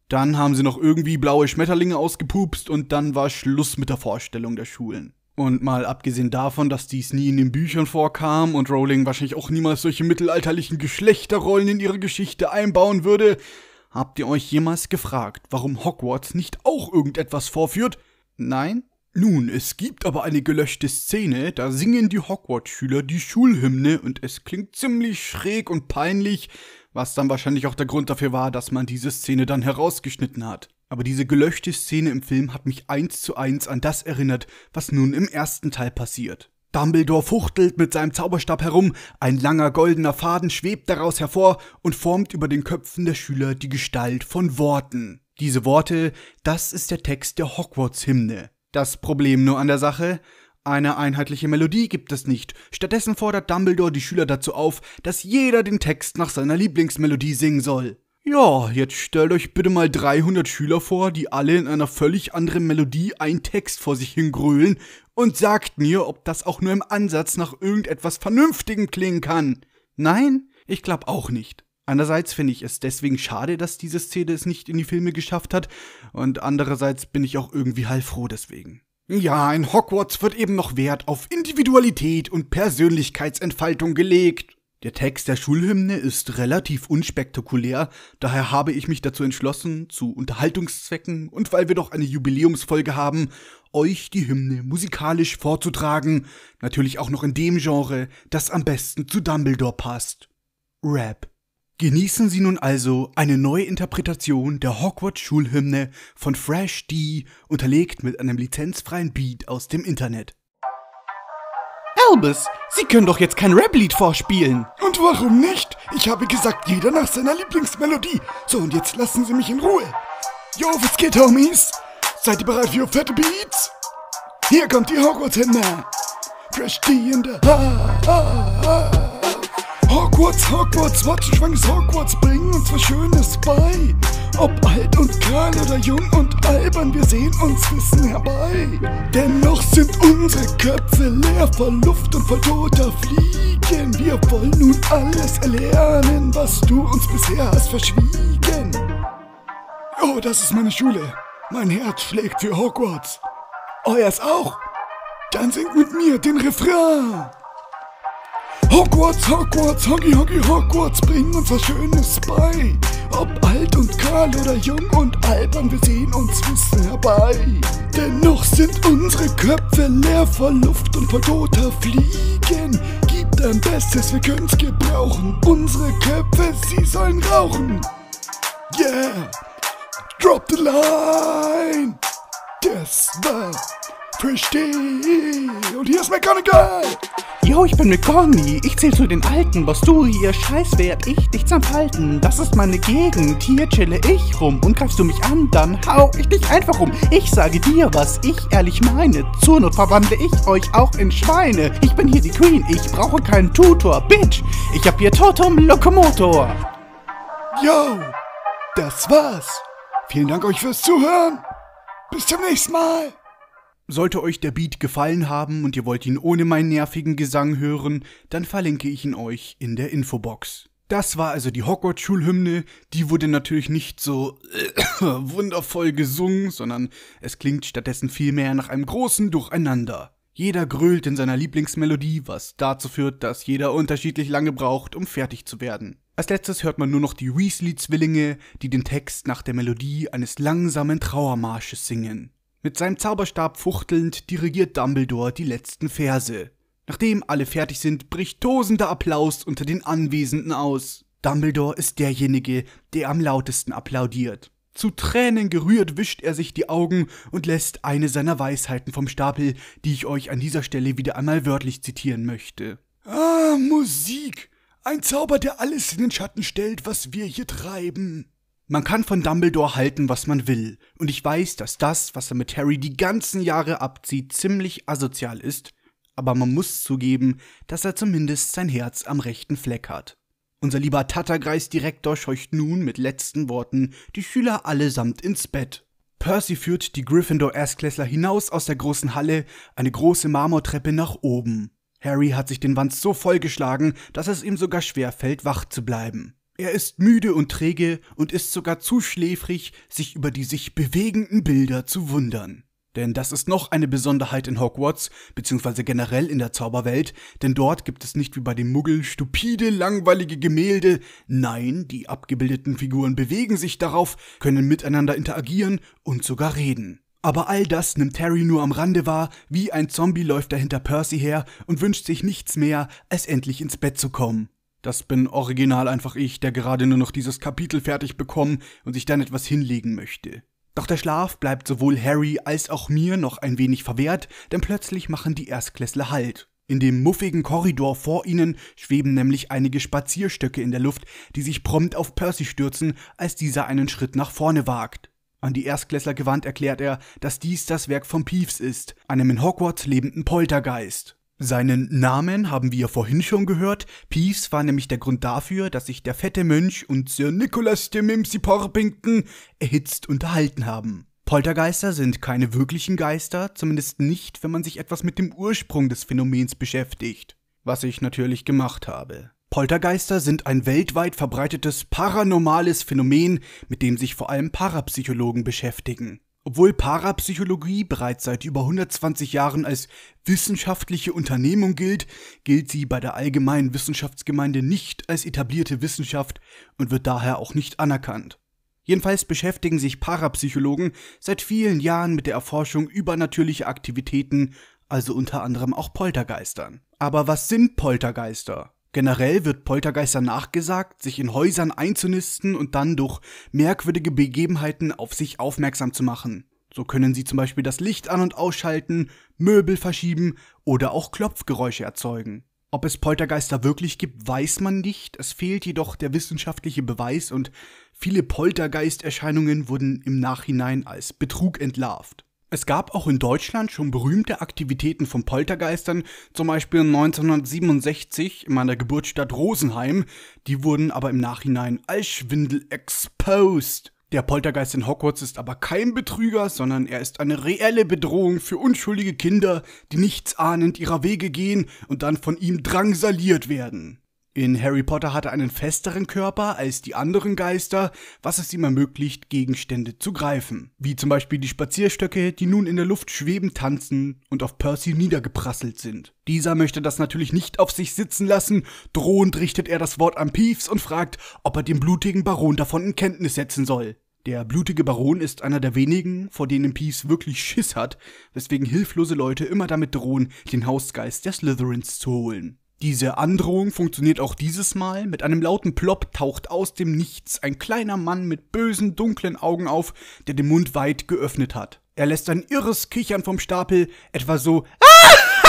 Dann haben sie noch irgendwie blaue Schmetterlinge ausgepupst und dann war Schluss mit der Vorstellung der Schulen. Und mal abgesehen davon, dass dies nie in den Büchern vorkam und Rowling wahrscheinlich auch niemals solche mittelalterlichen Geschlechterrollen in ihre Geschichte einbauen würde, habt ihr euch jemals gefragt, warum Hogwarts nicht auch irgendetwas vorführt? Nein? Nun, es gibt aber eine gelöschte Szene, da singen die Hogwarts-Schüler die Schulhymne und es klingt ziemlich schräg und peinlich, was dann wahrscheinlich auch der Grund dafür war, dass man diese Szene dann herausgeschnitten hat. Aber diese gelöschte Szene im Film hat mich eins zu eins an das erinnert, was nun im ersten Teil passiert. Dumbledore fuchtelt mit seinem Zauberstab herum, ein langer goldener Faden schwebt daraus hervor und formt über den Köpfen der Schüler die Gestalt von Worten. Diese Worte, das ist der Text der Hogwarts-Hymne. Das Problem nur an der Sache, eine einheitliche Melodie gibt es nicht. Stattdessen fordert Dumbledore die Schüler dazu auf, dass jeder den Text nach seiner Lieblingsmelodie singen soll. Ja, jetzt stellt euch bitte mal 300 Schüler vor, die alle in einer völlig anderen Melodie einen Text vor sich hingrölen und sagt mir, ob das auch nur im Ansatz nach irgendetwas Vernünftigem klingen kann. Nein, ich glaub auch nicht. Andererseits finde ich es deswegen schade, dass diese Szene es nicht in die Filme geschafft hat, und andererseits bin ich auch irgendwie heilfroh deswegen. Ja, in Hogwarts wird eben noch Wert auf Individualität und Persönlichkeitsentfaltung gelegt. Der Text der Schulhymne ist relativ unspektakulär, daher habe ich mich dazu entschlossen, zu Unterhaltungszwecken und weil wir doch eine Jubiläumsfolge haben, euch die Hymne musikalisch vorzutragen, natürlich auch noch in dem Genre, das am besten zu Dumbledore passt. Rap. Genießen Sie nun also eine neue Interpretation der Hogwarts-Schulhymne von Fresh D, unterlegt mit einem lizenzfreien Beat aus dem Internet. Albus, Sie können doch jetzt kein Rap-Lied vorspielen. Und warum nicht? Ich habe gesagt, jeder nach seiner Lieblingsmelodie. So, und jetzt lassen Sie mich in Ruhe. Yo, was geht, Homies? Seid ihr bereit für fette Beats? Hier kommt die Hogwarts-Hymne. Fresh D in der... Ha, ha, ha. Hogwarts, Hogwarts, Watzenschwanges Hogwarts, bringen uns was Schönes bei. Ob alt und kahl oder jung und albern, wir sehen uns Wissen herbei. Dennoch sind unsere Köpfe leer vor Luft und voll toter Fliegen. Wir wollen nun alles erlernen, was du uns bisher hast verschwiegen. Oh, das ist meine Schule. Mein Herz schlägt für Hogwarts. Euers auch? Dann singt mit mir den Refrain. Hogwarts, Hogwarts, Hoggy, Hoggy, Hogwarts, bring uns was Schönes bei. Ob alt und kahl oder jung und albern, wir sehen uns Wissen herbei. Dennoch sind unsere Köpfe leer vor Luft und vor toter Fliegen. Gib dein Bestes, wir können's gebrauchen. Unsere Köpfe, sie sollen rauchen. Yeah, drop the line. Das war Verstehe. Und hier ist McGonagall. Yo, ich bin McGonny. Ich zähl zu den Alten. du hier Scheiß werd ich dich zerfalten. Das ist meine Gegend. Hier chille ich rum. Und greifst du mich an, dann hau ich dich einfach um. Ich sage dir, was ich ehrlich meine. Zur Not verwandle ich euch auch in Schweine. Ich bin hier die Queen. Ich brauche keinen Tutor. Bitch, ich hab hier Totem Lokomotor. Yo, das war's. Vielen Dank euch fürs Zuhören. Bis zum nächsten Mal. Sollte euch der Beat gefallen haben und ihr wollt ihn ohne meinen nervigen Gesang hören, dann verlinke ich ihn euch in der Infobox. Das war also die Hogwarts-Schulhymne. Die wurde natürlich nicht so wundervoll gesungen, sondern es klingt stattdessen vielmehr nach einem großen Durcheinander. Jeder grölt in seiner Lieblingsmelodie, was dazu führt, dass jeder unterschiedlich lange braucht, um fertig zu werden. Als letztes hört man nur noch die Weasley-Zwillinge, die den Text nach der Melodie eines langsamen Trauermarsches singen. Mit seinem Zauberstab fuchtelnd dirigiert Dumbledore die letzten Verse. Nachdem alle fertig sind, bricht tosender Applaus unter den Anwesenden aus. Dumbledore ist derjenige, der am lautesten applaudiert. Zu Tränen gerührt wischt er sich die Augen und lässt eine seiner Weisheiten vom Stapel, die ich euch an dieser Stelle wieder einmal wörtlich zitieren möchte. Ah, Musik! Ein Zauber, der alles in den Schatten stellt, was wir hier treiben. Man kann von Dumbledore halten, was man will, und ich weiß, dass das, was er mit Harry die ganzen Jahre abzieht, ziemlich asozial ist, aber man muss zugeben, dass er zumindest sein Herz am rechten Fleck hat. Unser lieber Tatterkreisdirektor scheucht nun mit letzten Worten die Schüler allesamt ins Bett. Percy führt die Gryffindor Erstklässler hinaus aus der großen Halle, eine große Marmortreppe nach oben. Harry hat sich den Wand so vollgeschlagen, dass es ihm sogar schwer fällt, wach zu bleiben. Er ist müde und träge und ist sogar zu schläfrig, sich über die sich bewegenden Bilder zu wundern. Denn das ist noch eine Besonderheit in Hogwarts, beziehungsweise generell in der Zauberwelt, denn dort gibt es nicht wie bei den Muggeln stupide, langweilige Gemälde. Nein, die abgebildeten Figuren bewegen sich darauf, können miteinander interagieren und sogar reden. Aber all das nimmt Harry nur am Rande wahr, wie ein Zombie läuft er hinter Percy her und wünscht sich nichts mehr, als endlich ins Bett zu kommen. Das bin original einfach ich, der gerade nur noch dieses Kapitel fertig bekommen und sich dann etwas hinlegen möchte. Doch der Schlaf bleibt sowohl Harry als auch mir noch ein wenig verwehrt, denn plötzlich machen die Erstklässler Halt. In dem muffigen Korridor vor ihnen schweben nämlich einige Spazierstöcke in der Luft, die sich prompt auf Percy stürzen, als dieser einen Schritt nach vorne wagt. An die Erstklässler gewandt erklärt er, dass dies das Werk von Peeves ist, einem in Hogwarts lebenden Poltergeist. Seinen Namen haben wir vorhin schon gehört. Peace war nämlich der Grund dafür, dass sich der fette Mönch und Sir Nicholas de Mimsy Porpington erhitzt unterhalten haben. Poltergeister sind keine wirklichen Geister, zumindest nicht, wenn man sich etwas mit dem Ursprung des Phänomens beschäftigt. Was ich natürlich gemacht habe. Poltergeister sind ein weltweit verbreitetes paranormales Phänomen, mit dem sich vor allem Parapsychologen beschäftigen. Obwohl Parapsychologie bereits seit über 120 Jahren als wissenschaftliche Unternehmung gilt, gilt sie bei der allgemeinen Wissenschaftsgemeinde nicht als etablierte Wissenschaft und wird daher auch nicht anerkannt. Jedenfalls beschäftigen sich Parapsychologen seit vielen Jahren mit der Erforschung übernatürlicher Aktivitäten, also unter anderem auch Poltergeistern. Aber was sind Poltergeister? Generell wird Poltergeister nachgesagt, sich in Häusern einzunisten und dann durch merkwürdige Begebenheiten auf sich aufmerksam zu machen. So können sie zum Beispiel das Licht an und ausschalten, Möbel verschieben oder auch Klopfgeräusche erzeugen. Ob es Poltergeister wirklich gibt, weiß man nicht, es fehlt jedoch der wissenschaftliche Beweis und viele Poltergeisterscheinungen wurden im Nachhinein als Betrug entlarvt. Es gab auch in Deutschland schon berühmte Aktivitäten von Poltergeistern, zum Beispiel 1967 in meiner Geburtsstadt Rosenheim. Die wurden aber im Nachhinein als Schwindel exposed. Der Poltergeist in Hogwarts ist aber kein Betrüger, sondern er ist eine reelle Bedrohung für unschuldige Kinder, die nichtsahnend ihrer Wege gehen und dann von ihm drangsaliert werden. In Harry Potter hat er einen festeren Körper als die anderen Geister, was es ihm ermöglicht, Gegenstände zu greifen. Wie zum Beispiel die Spazierstöcke, die nun in der Luft schweben, tanzen und auf Percy niedergeprasselt sind. Dieser möchte das natürlich nicht auf sich sitzen lassen, drohend richtet er das Wort an Peeves und fragt, ob er den blutigen Baron davon in Kenntnis setzen soll. Der blutige Baron ist einer der wenigen, vor denen Peeves wirklich Schiss hat, weswegen hilflose Leute immer damit drohen, den Hausgeist der Slytherins zu holen. Diese Androhung funktioniert auch dieses Mal. Mit einem lauten Plopp taucht aus dem Nichts ein kleiner Mann mit bösen, dunklen Augen auf, der den Mund weit geöffnet hat. Er lässt ein irres Kichern vom Stapel, etwa so ah!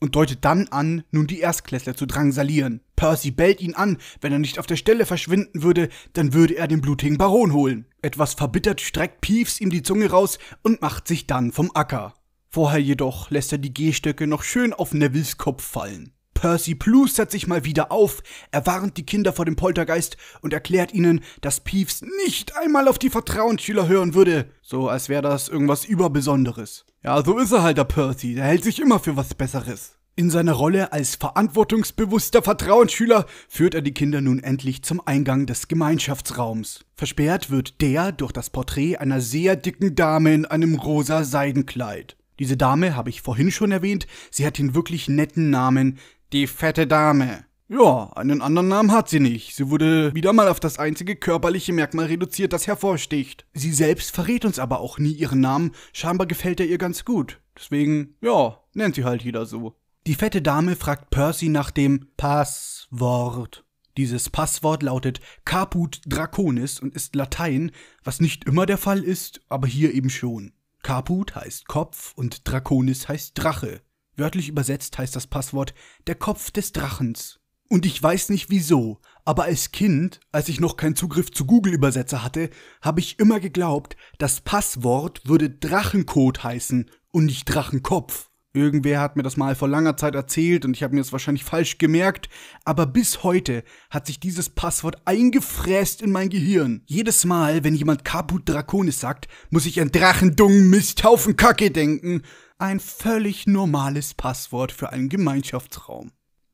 und deutet dann an, nun die Erstklässler zu drangsalieren. Percy bellt ihn an, wenn er nicht auf der Stelle verschwinden würde, dann würde er den blutigen Baron holen. Etwas verbittert streckt Peeves ihm die Zunge raus und macht sich dann vom Acker. Vorher jedoch lässt er die Gehstöcke noch schön auf Nevilles Kopf fallen. Percy plustert sich mal wieder auf, er warnt die Kinder vor dem Poltergeist und erklärt ihnen, dass Peeves nicht einmal auf die Vertrauensschüler hören würde. So, als wäre das irgendwas Überbesonderes. Ja, so ist er halt, der Percy, der hält sich immer für was Besseres. In seiner Rolle als verantwortungsbewusster Vertrauensschüler führt er die Kinder nun endlich zum Eingang des Gemeinschaftsraums. Versperrt wird der durch das Porträt einer sehr dicken Dame in einem rosa Seidenkleid. Diese Dame habe ich vorhin schon erwähnt, sie hat den wirklich netten Namen Die fette Dame. Ja, einen anderen Namen hat sie nicht. Sie wurde wieder mal auf das einzige körperliche Merkmal reduziert, das hervorsticht. Sie selbst verrät uns aber auch nie ihren Namen, scheinbar gefällt er ihr ganz gut. Deswegen, ja, nennt sie halt jeder so. Die fette Dame fragt Percy nach dem Passwort. Dieses Passwort lautet Caput Draconis und ist Latein, was nicht immer der Fall ist, aber hier eben schon. Kaput heißt Kopf und Draconis heißt Drache. Wörtlich übersetzt heißt das Passwort der Kopf des Drachens. Und ich weiß nicht wieso, aber als Kind, als ich noch keinen Zugriff zu Google-Übersetzer hatte, habe ich immer geglaubt, das Passwort würde Drachencode heißen und nicht Drachenkopf. Irgendwer hat mir das mal vor langer Zeit erzählt und ich habe mir das wahrscheinlich falsch gemerkt, aber bis heute hat sich dieses Passwort eingefräst in mein Gehirn. Jedes Mal, wenn jemand Kaput Draconis sagt, muss ich an Drachendungen Misthaufen Kacke denken. Ein völlig normales Passwort für einen Gemeinschaftsraum.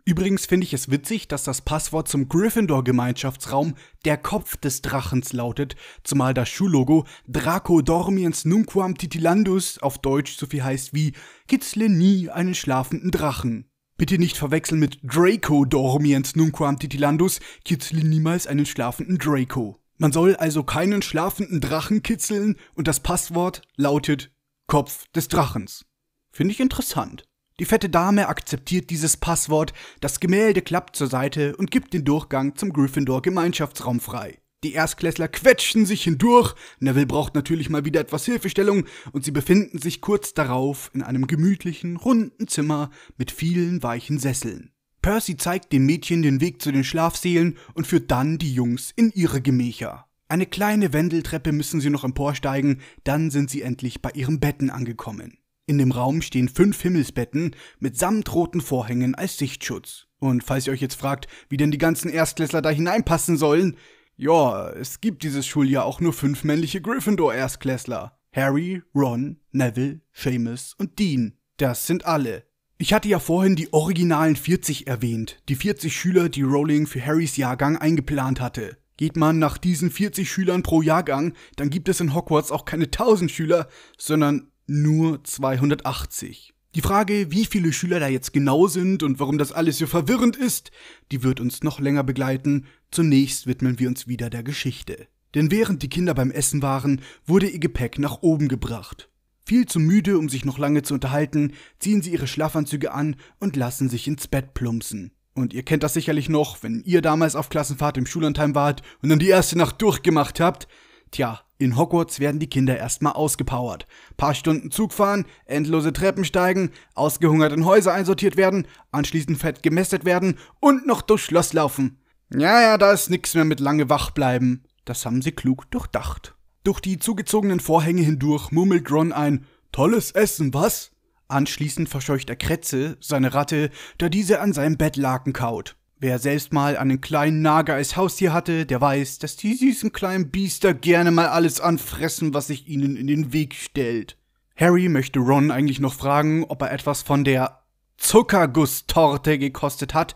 Übrigens finde ich es witzig, dass das Passwort zum Gryffindor-Gemeinschaftsraum der Kopf des Drachens lautet, zumal das Schullogo Draco dormiens nunquam titilandus auf Deutsch so viel heißt wie Kitzle nie einen schlafenden Drachen. Bitte nicht verwechseln mit Draco dormiens nunquam titilandus, kitzle niemals einen schlafenden Draco. Man soll also keinen schlafenden Drachen kitzeln und das Passwort lautet Kopf des Drachens. Finde ich interessant. Die fette Dame akzeptiert dieses Passwort, das Gemälde klappt zur Seite und gibt den Durchgang zum Gryffindor Gemeinschaftsraum frei. Die Erstklässler quetschen sich hindurch, Neville braucht natürlich mal wieder etwas Hilfestellung und sie befinden sich kurz darauf in einem gemütlichen, runden Zimmer mit vielen weichen Sesseln. Percy zeigt den Mädchen den Weg zu den Schlafsälen und führt dann die Jungs in ihre Gemächer. Eine kleine Wendeltreppe müssen sie noch emporsteigen, dann sind sie endlich bei ihren Betten angekommen. In dem Raum stehen fünf Himmelsbetten mit samtroten Vorhängen als Sichtschutz. Und falls ihr euch jetzt fragt, wie denn die ganzen Erstklässler da hineinpassen sollen, ja, es gibt dieses Schuljahr auch nur fünf männliche Gryffindor-Erstklässler. Harry, Ron, Neville, Seamus und Dean. Das sind alle. Ich hatte ja vorhin die originalen 40 erwähnt, die 40 Schüler, die Rowling für Harrys Jahrgang eingeplant hatte. Geht man nach diesen 40 Schülern pro Jahrgang, dann gibt es in Hogwarts auch keine 1000 Schüler, sondern nur 280. Die Frage, wie viele Schüler da jetzt genau sind und warum das alles so verwirrend ist, die wird uns noch länger begleiten. Zunächst widmen wir uns wieder der Geschichte. Denn während die Kinder beim Essen waren, wurde ihr Gepäck nach oben gebracht. Viel zu müde, um sich noch lange zu unterhalten, ziehen sie ihre Schlafanzüge an und lassen sich ins Bett plumpsen. Und ihr kennt das sicherlich noch, wenn ihr damals auf Klassenfahrt im Schulantheim wart und dann die erste Nacht durchgemacht habt, Tja, in Hogwarts werden die Kinder erstmal ausgepowert. Paar Stunden Zug fahren, endlose Treppen steigen, ausgehungert in Häuser einsortiert werden, anschließend fett gemästet werden und noch durchs Schloss laufen. Ja, ja, da ist nichts mehr mit lange wach bleiben. Das haben sie klug durchdacht. Durch die zugezogenen Vorhänge hindurch murmelt Ron ein Tolles Essen, was? Anschließend verscheucht er Kretze, seine Ratte, da diese an seinem Bettlaken kaut. Wer selbst mal einen kleinen Nager als Haustier hatte, der weiß, dass die süßen kleinen Biester gerne mal alles anfressen, was sich ihnen in den Weg stellt. Harry möchte Ron eigentlich noch fragen, ob er etwas von der Zuckergusstorte gekostet hat.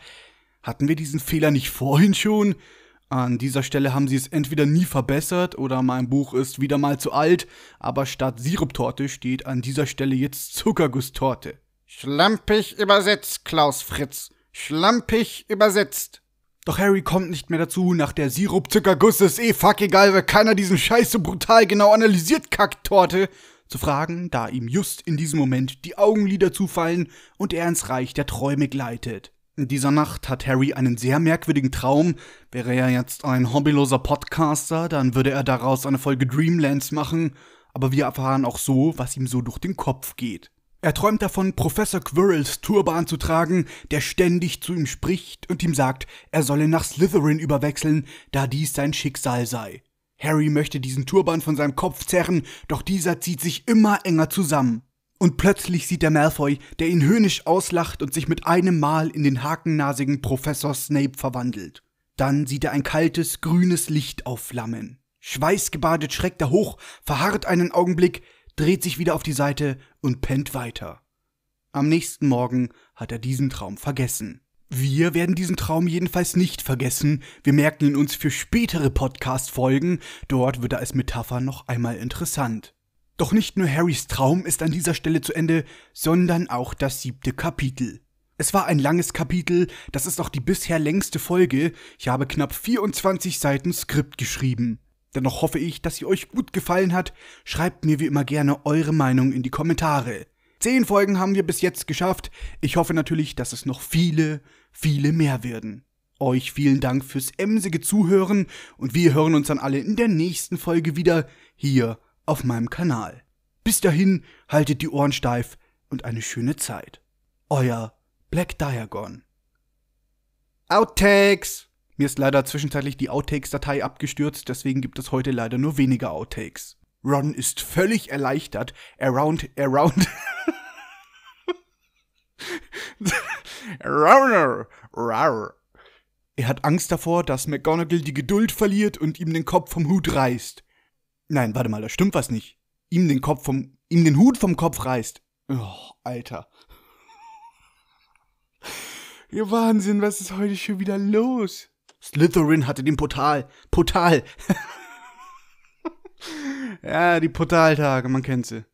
Hatten wir diesen Fehler nicht vorhin schon? An dieser Stelle haben sie es entweder nie verbessert oder mein Buch ist wieder mal zu alt, aber statt Siruptorte steht an dieser Stelle jetzt Zuckergusstorte. Schlampig übersetzt, Klaus Fritz. Schlampig übersetzt. Doch Harry kommt nicht mehr dazu, nach der Sirupzuckerguss ist eh fuck egal, weil keiner diesen Scheiß so brutal genau analysiert Kacktorte zu fragen, da ihm just in diesem Moment die Augenlider zufallen und er ins Reich der Träume gleitet. In dieser Nacht hat Harry einen sehr merkwürdigen Traum. Wäre er jetzt ein hobbyloser Podcaster, dann würde er daraus eine Folge Dreamlands machen, aber wir erfahren auch so, was ihm so durch den Kopf geht. Er träumt davon, Professor Quirrells Turban zu tragen, der ständig zu ihm spricht und ihm sagt, er solle nach Slytherin überwechseln, da dies sein Schicksal sei. Harry möchte diesen Turban von seinem Kopf zerren, doch dieser zieht sich immer enger zusammen. Und plötzlich sieht er Malfoy, der ihn höhnisch auslacht und sich mit einem Mal in den hakennasigen Professor Snape verwandelt. Dann sieht er ein kaltes, grünes Licht aufflammen. Schweißgebadet schreckt er hoch, verharrt einen Augenblick, dreht sich wieder auf die Seite und pennt weiter. Am nächsten Morgen hat er diesen Traum vergessen. Wir werden diesen Traum jedenfalls nicht vergessen. Wir merken ihn uns für spätere Podcast-Folgen. Dort wird er als Metapher noch einmal interessant. Doch nicht nur Harrys Traum ist an dieser Stelle zu Ende, sondern auch das siebte Kapitel. Es war ein langes Kapitel, das ist auch die bisher längste Folge. Ich habe knapp 24 Seiten Skript geschrieben. Dennoch hoffe ich, dass sie euch gut gefallen hat. Schreibt mir wie immer gerne eure Meinung in die Kommentare. Zehn Folgen haben wir bis jetzt geschafft. Ich hoffe natürlich, dass es noch viele, viele mehr werden. Euch vielen Dank fürs emsige Zuhören und wir hören uns dann alle in der nächsten Folge wieder hier auf meinem Kanal. Bis dahin, haltet die Ohren steif und eine schöne Zeit. Euer Black Diagon. Outtakes! Mir ist leider zwischenzeitlich die Outtakes-Datei abgestürzt, deswegen gibt es heute leider nur wenige Outtakes. Ron ist völlig erleichtert. Around, around. Rawr, rawr. Er hat Angst davor, dass McGonagall die Geduld verliert und ihm den Kopf vom Hut reißt. Nein, warte mal, da stimmt was nicht. Ihm den Kopf vom, ihm den Hut vom Kopf reißt. Oh, Alter. Ihr Wahnsinn, was ist heute schon wieder los? Slytherin hatte den Portal. Portal. ja, die Portaltage, man kennt sie.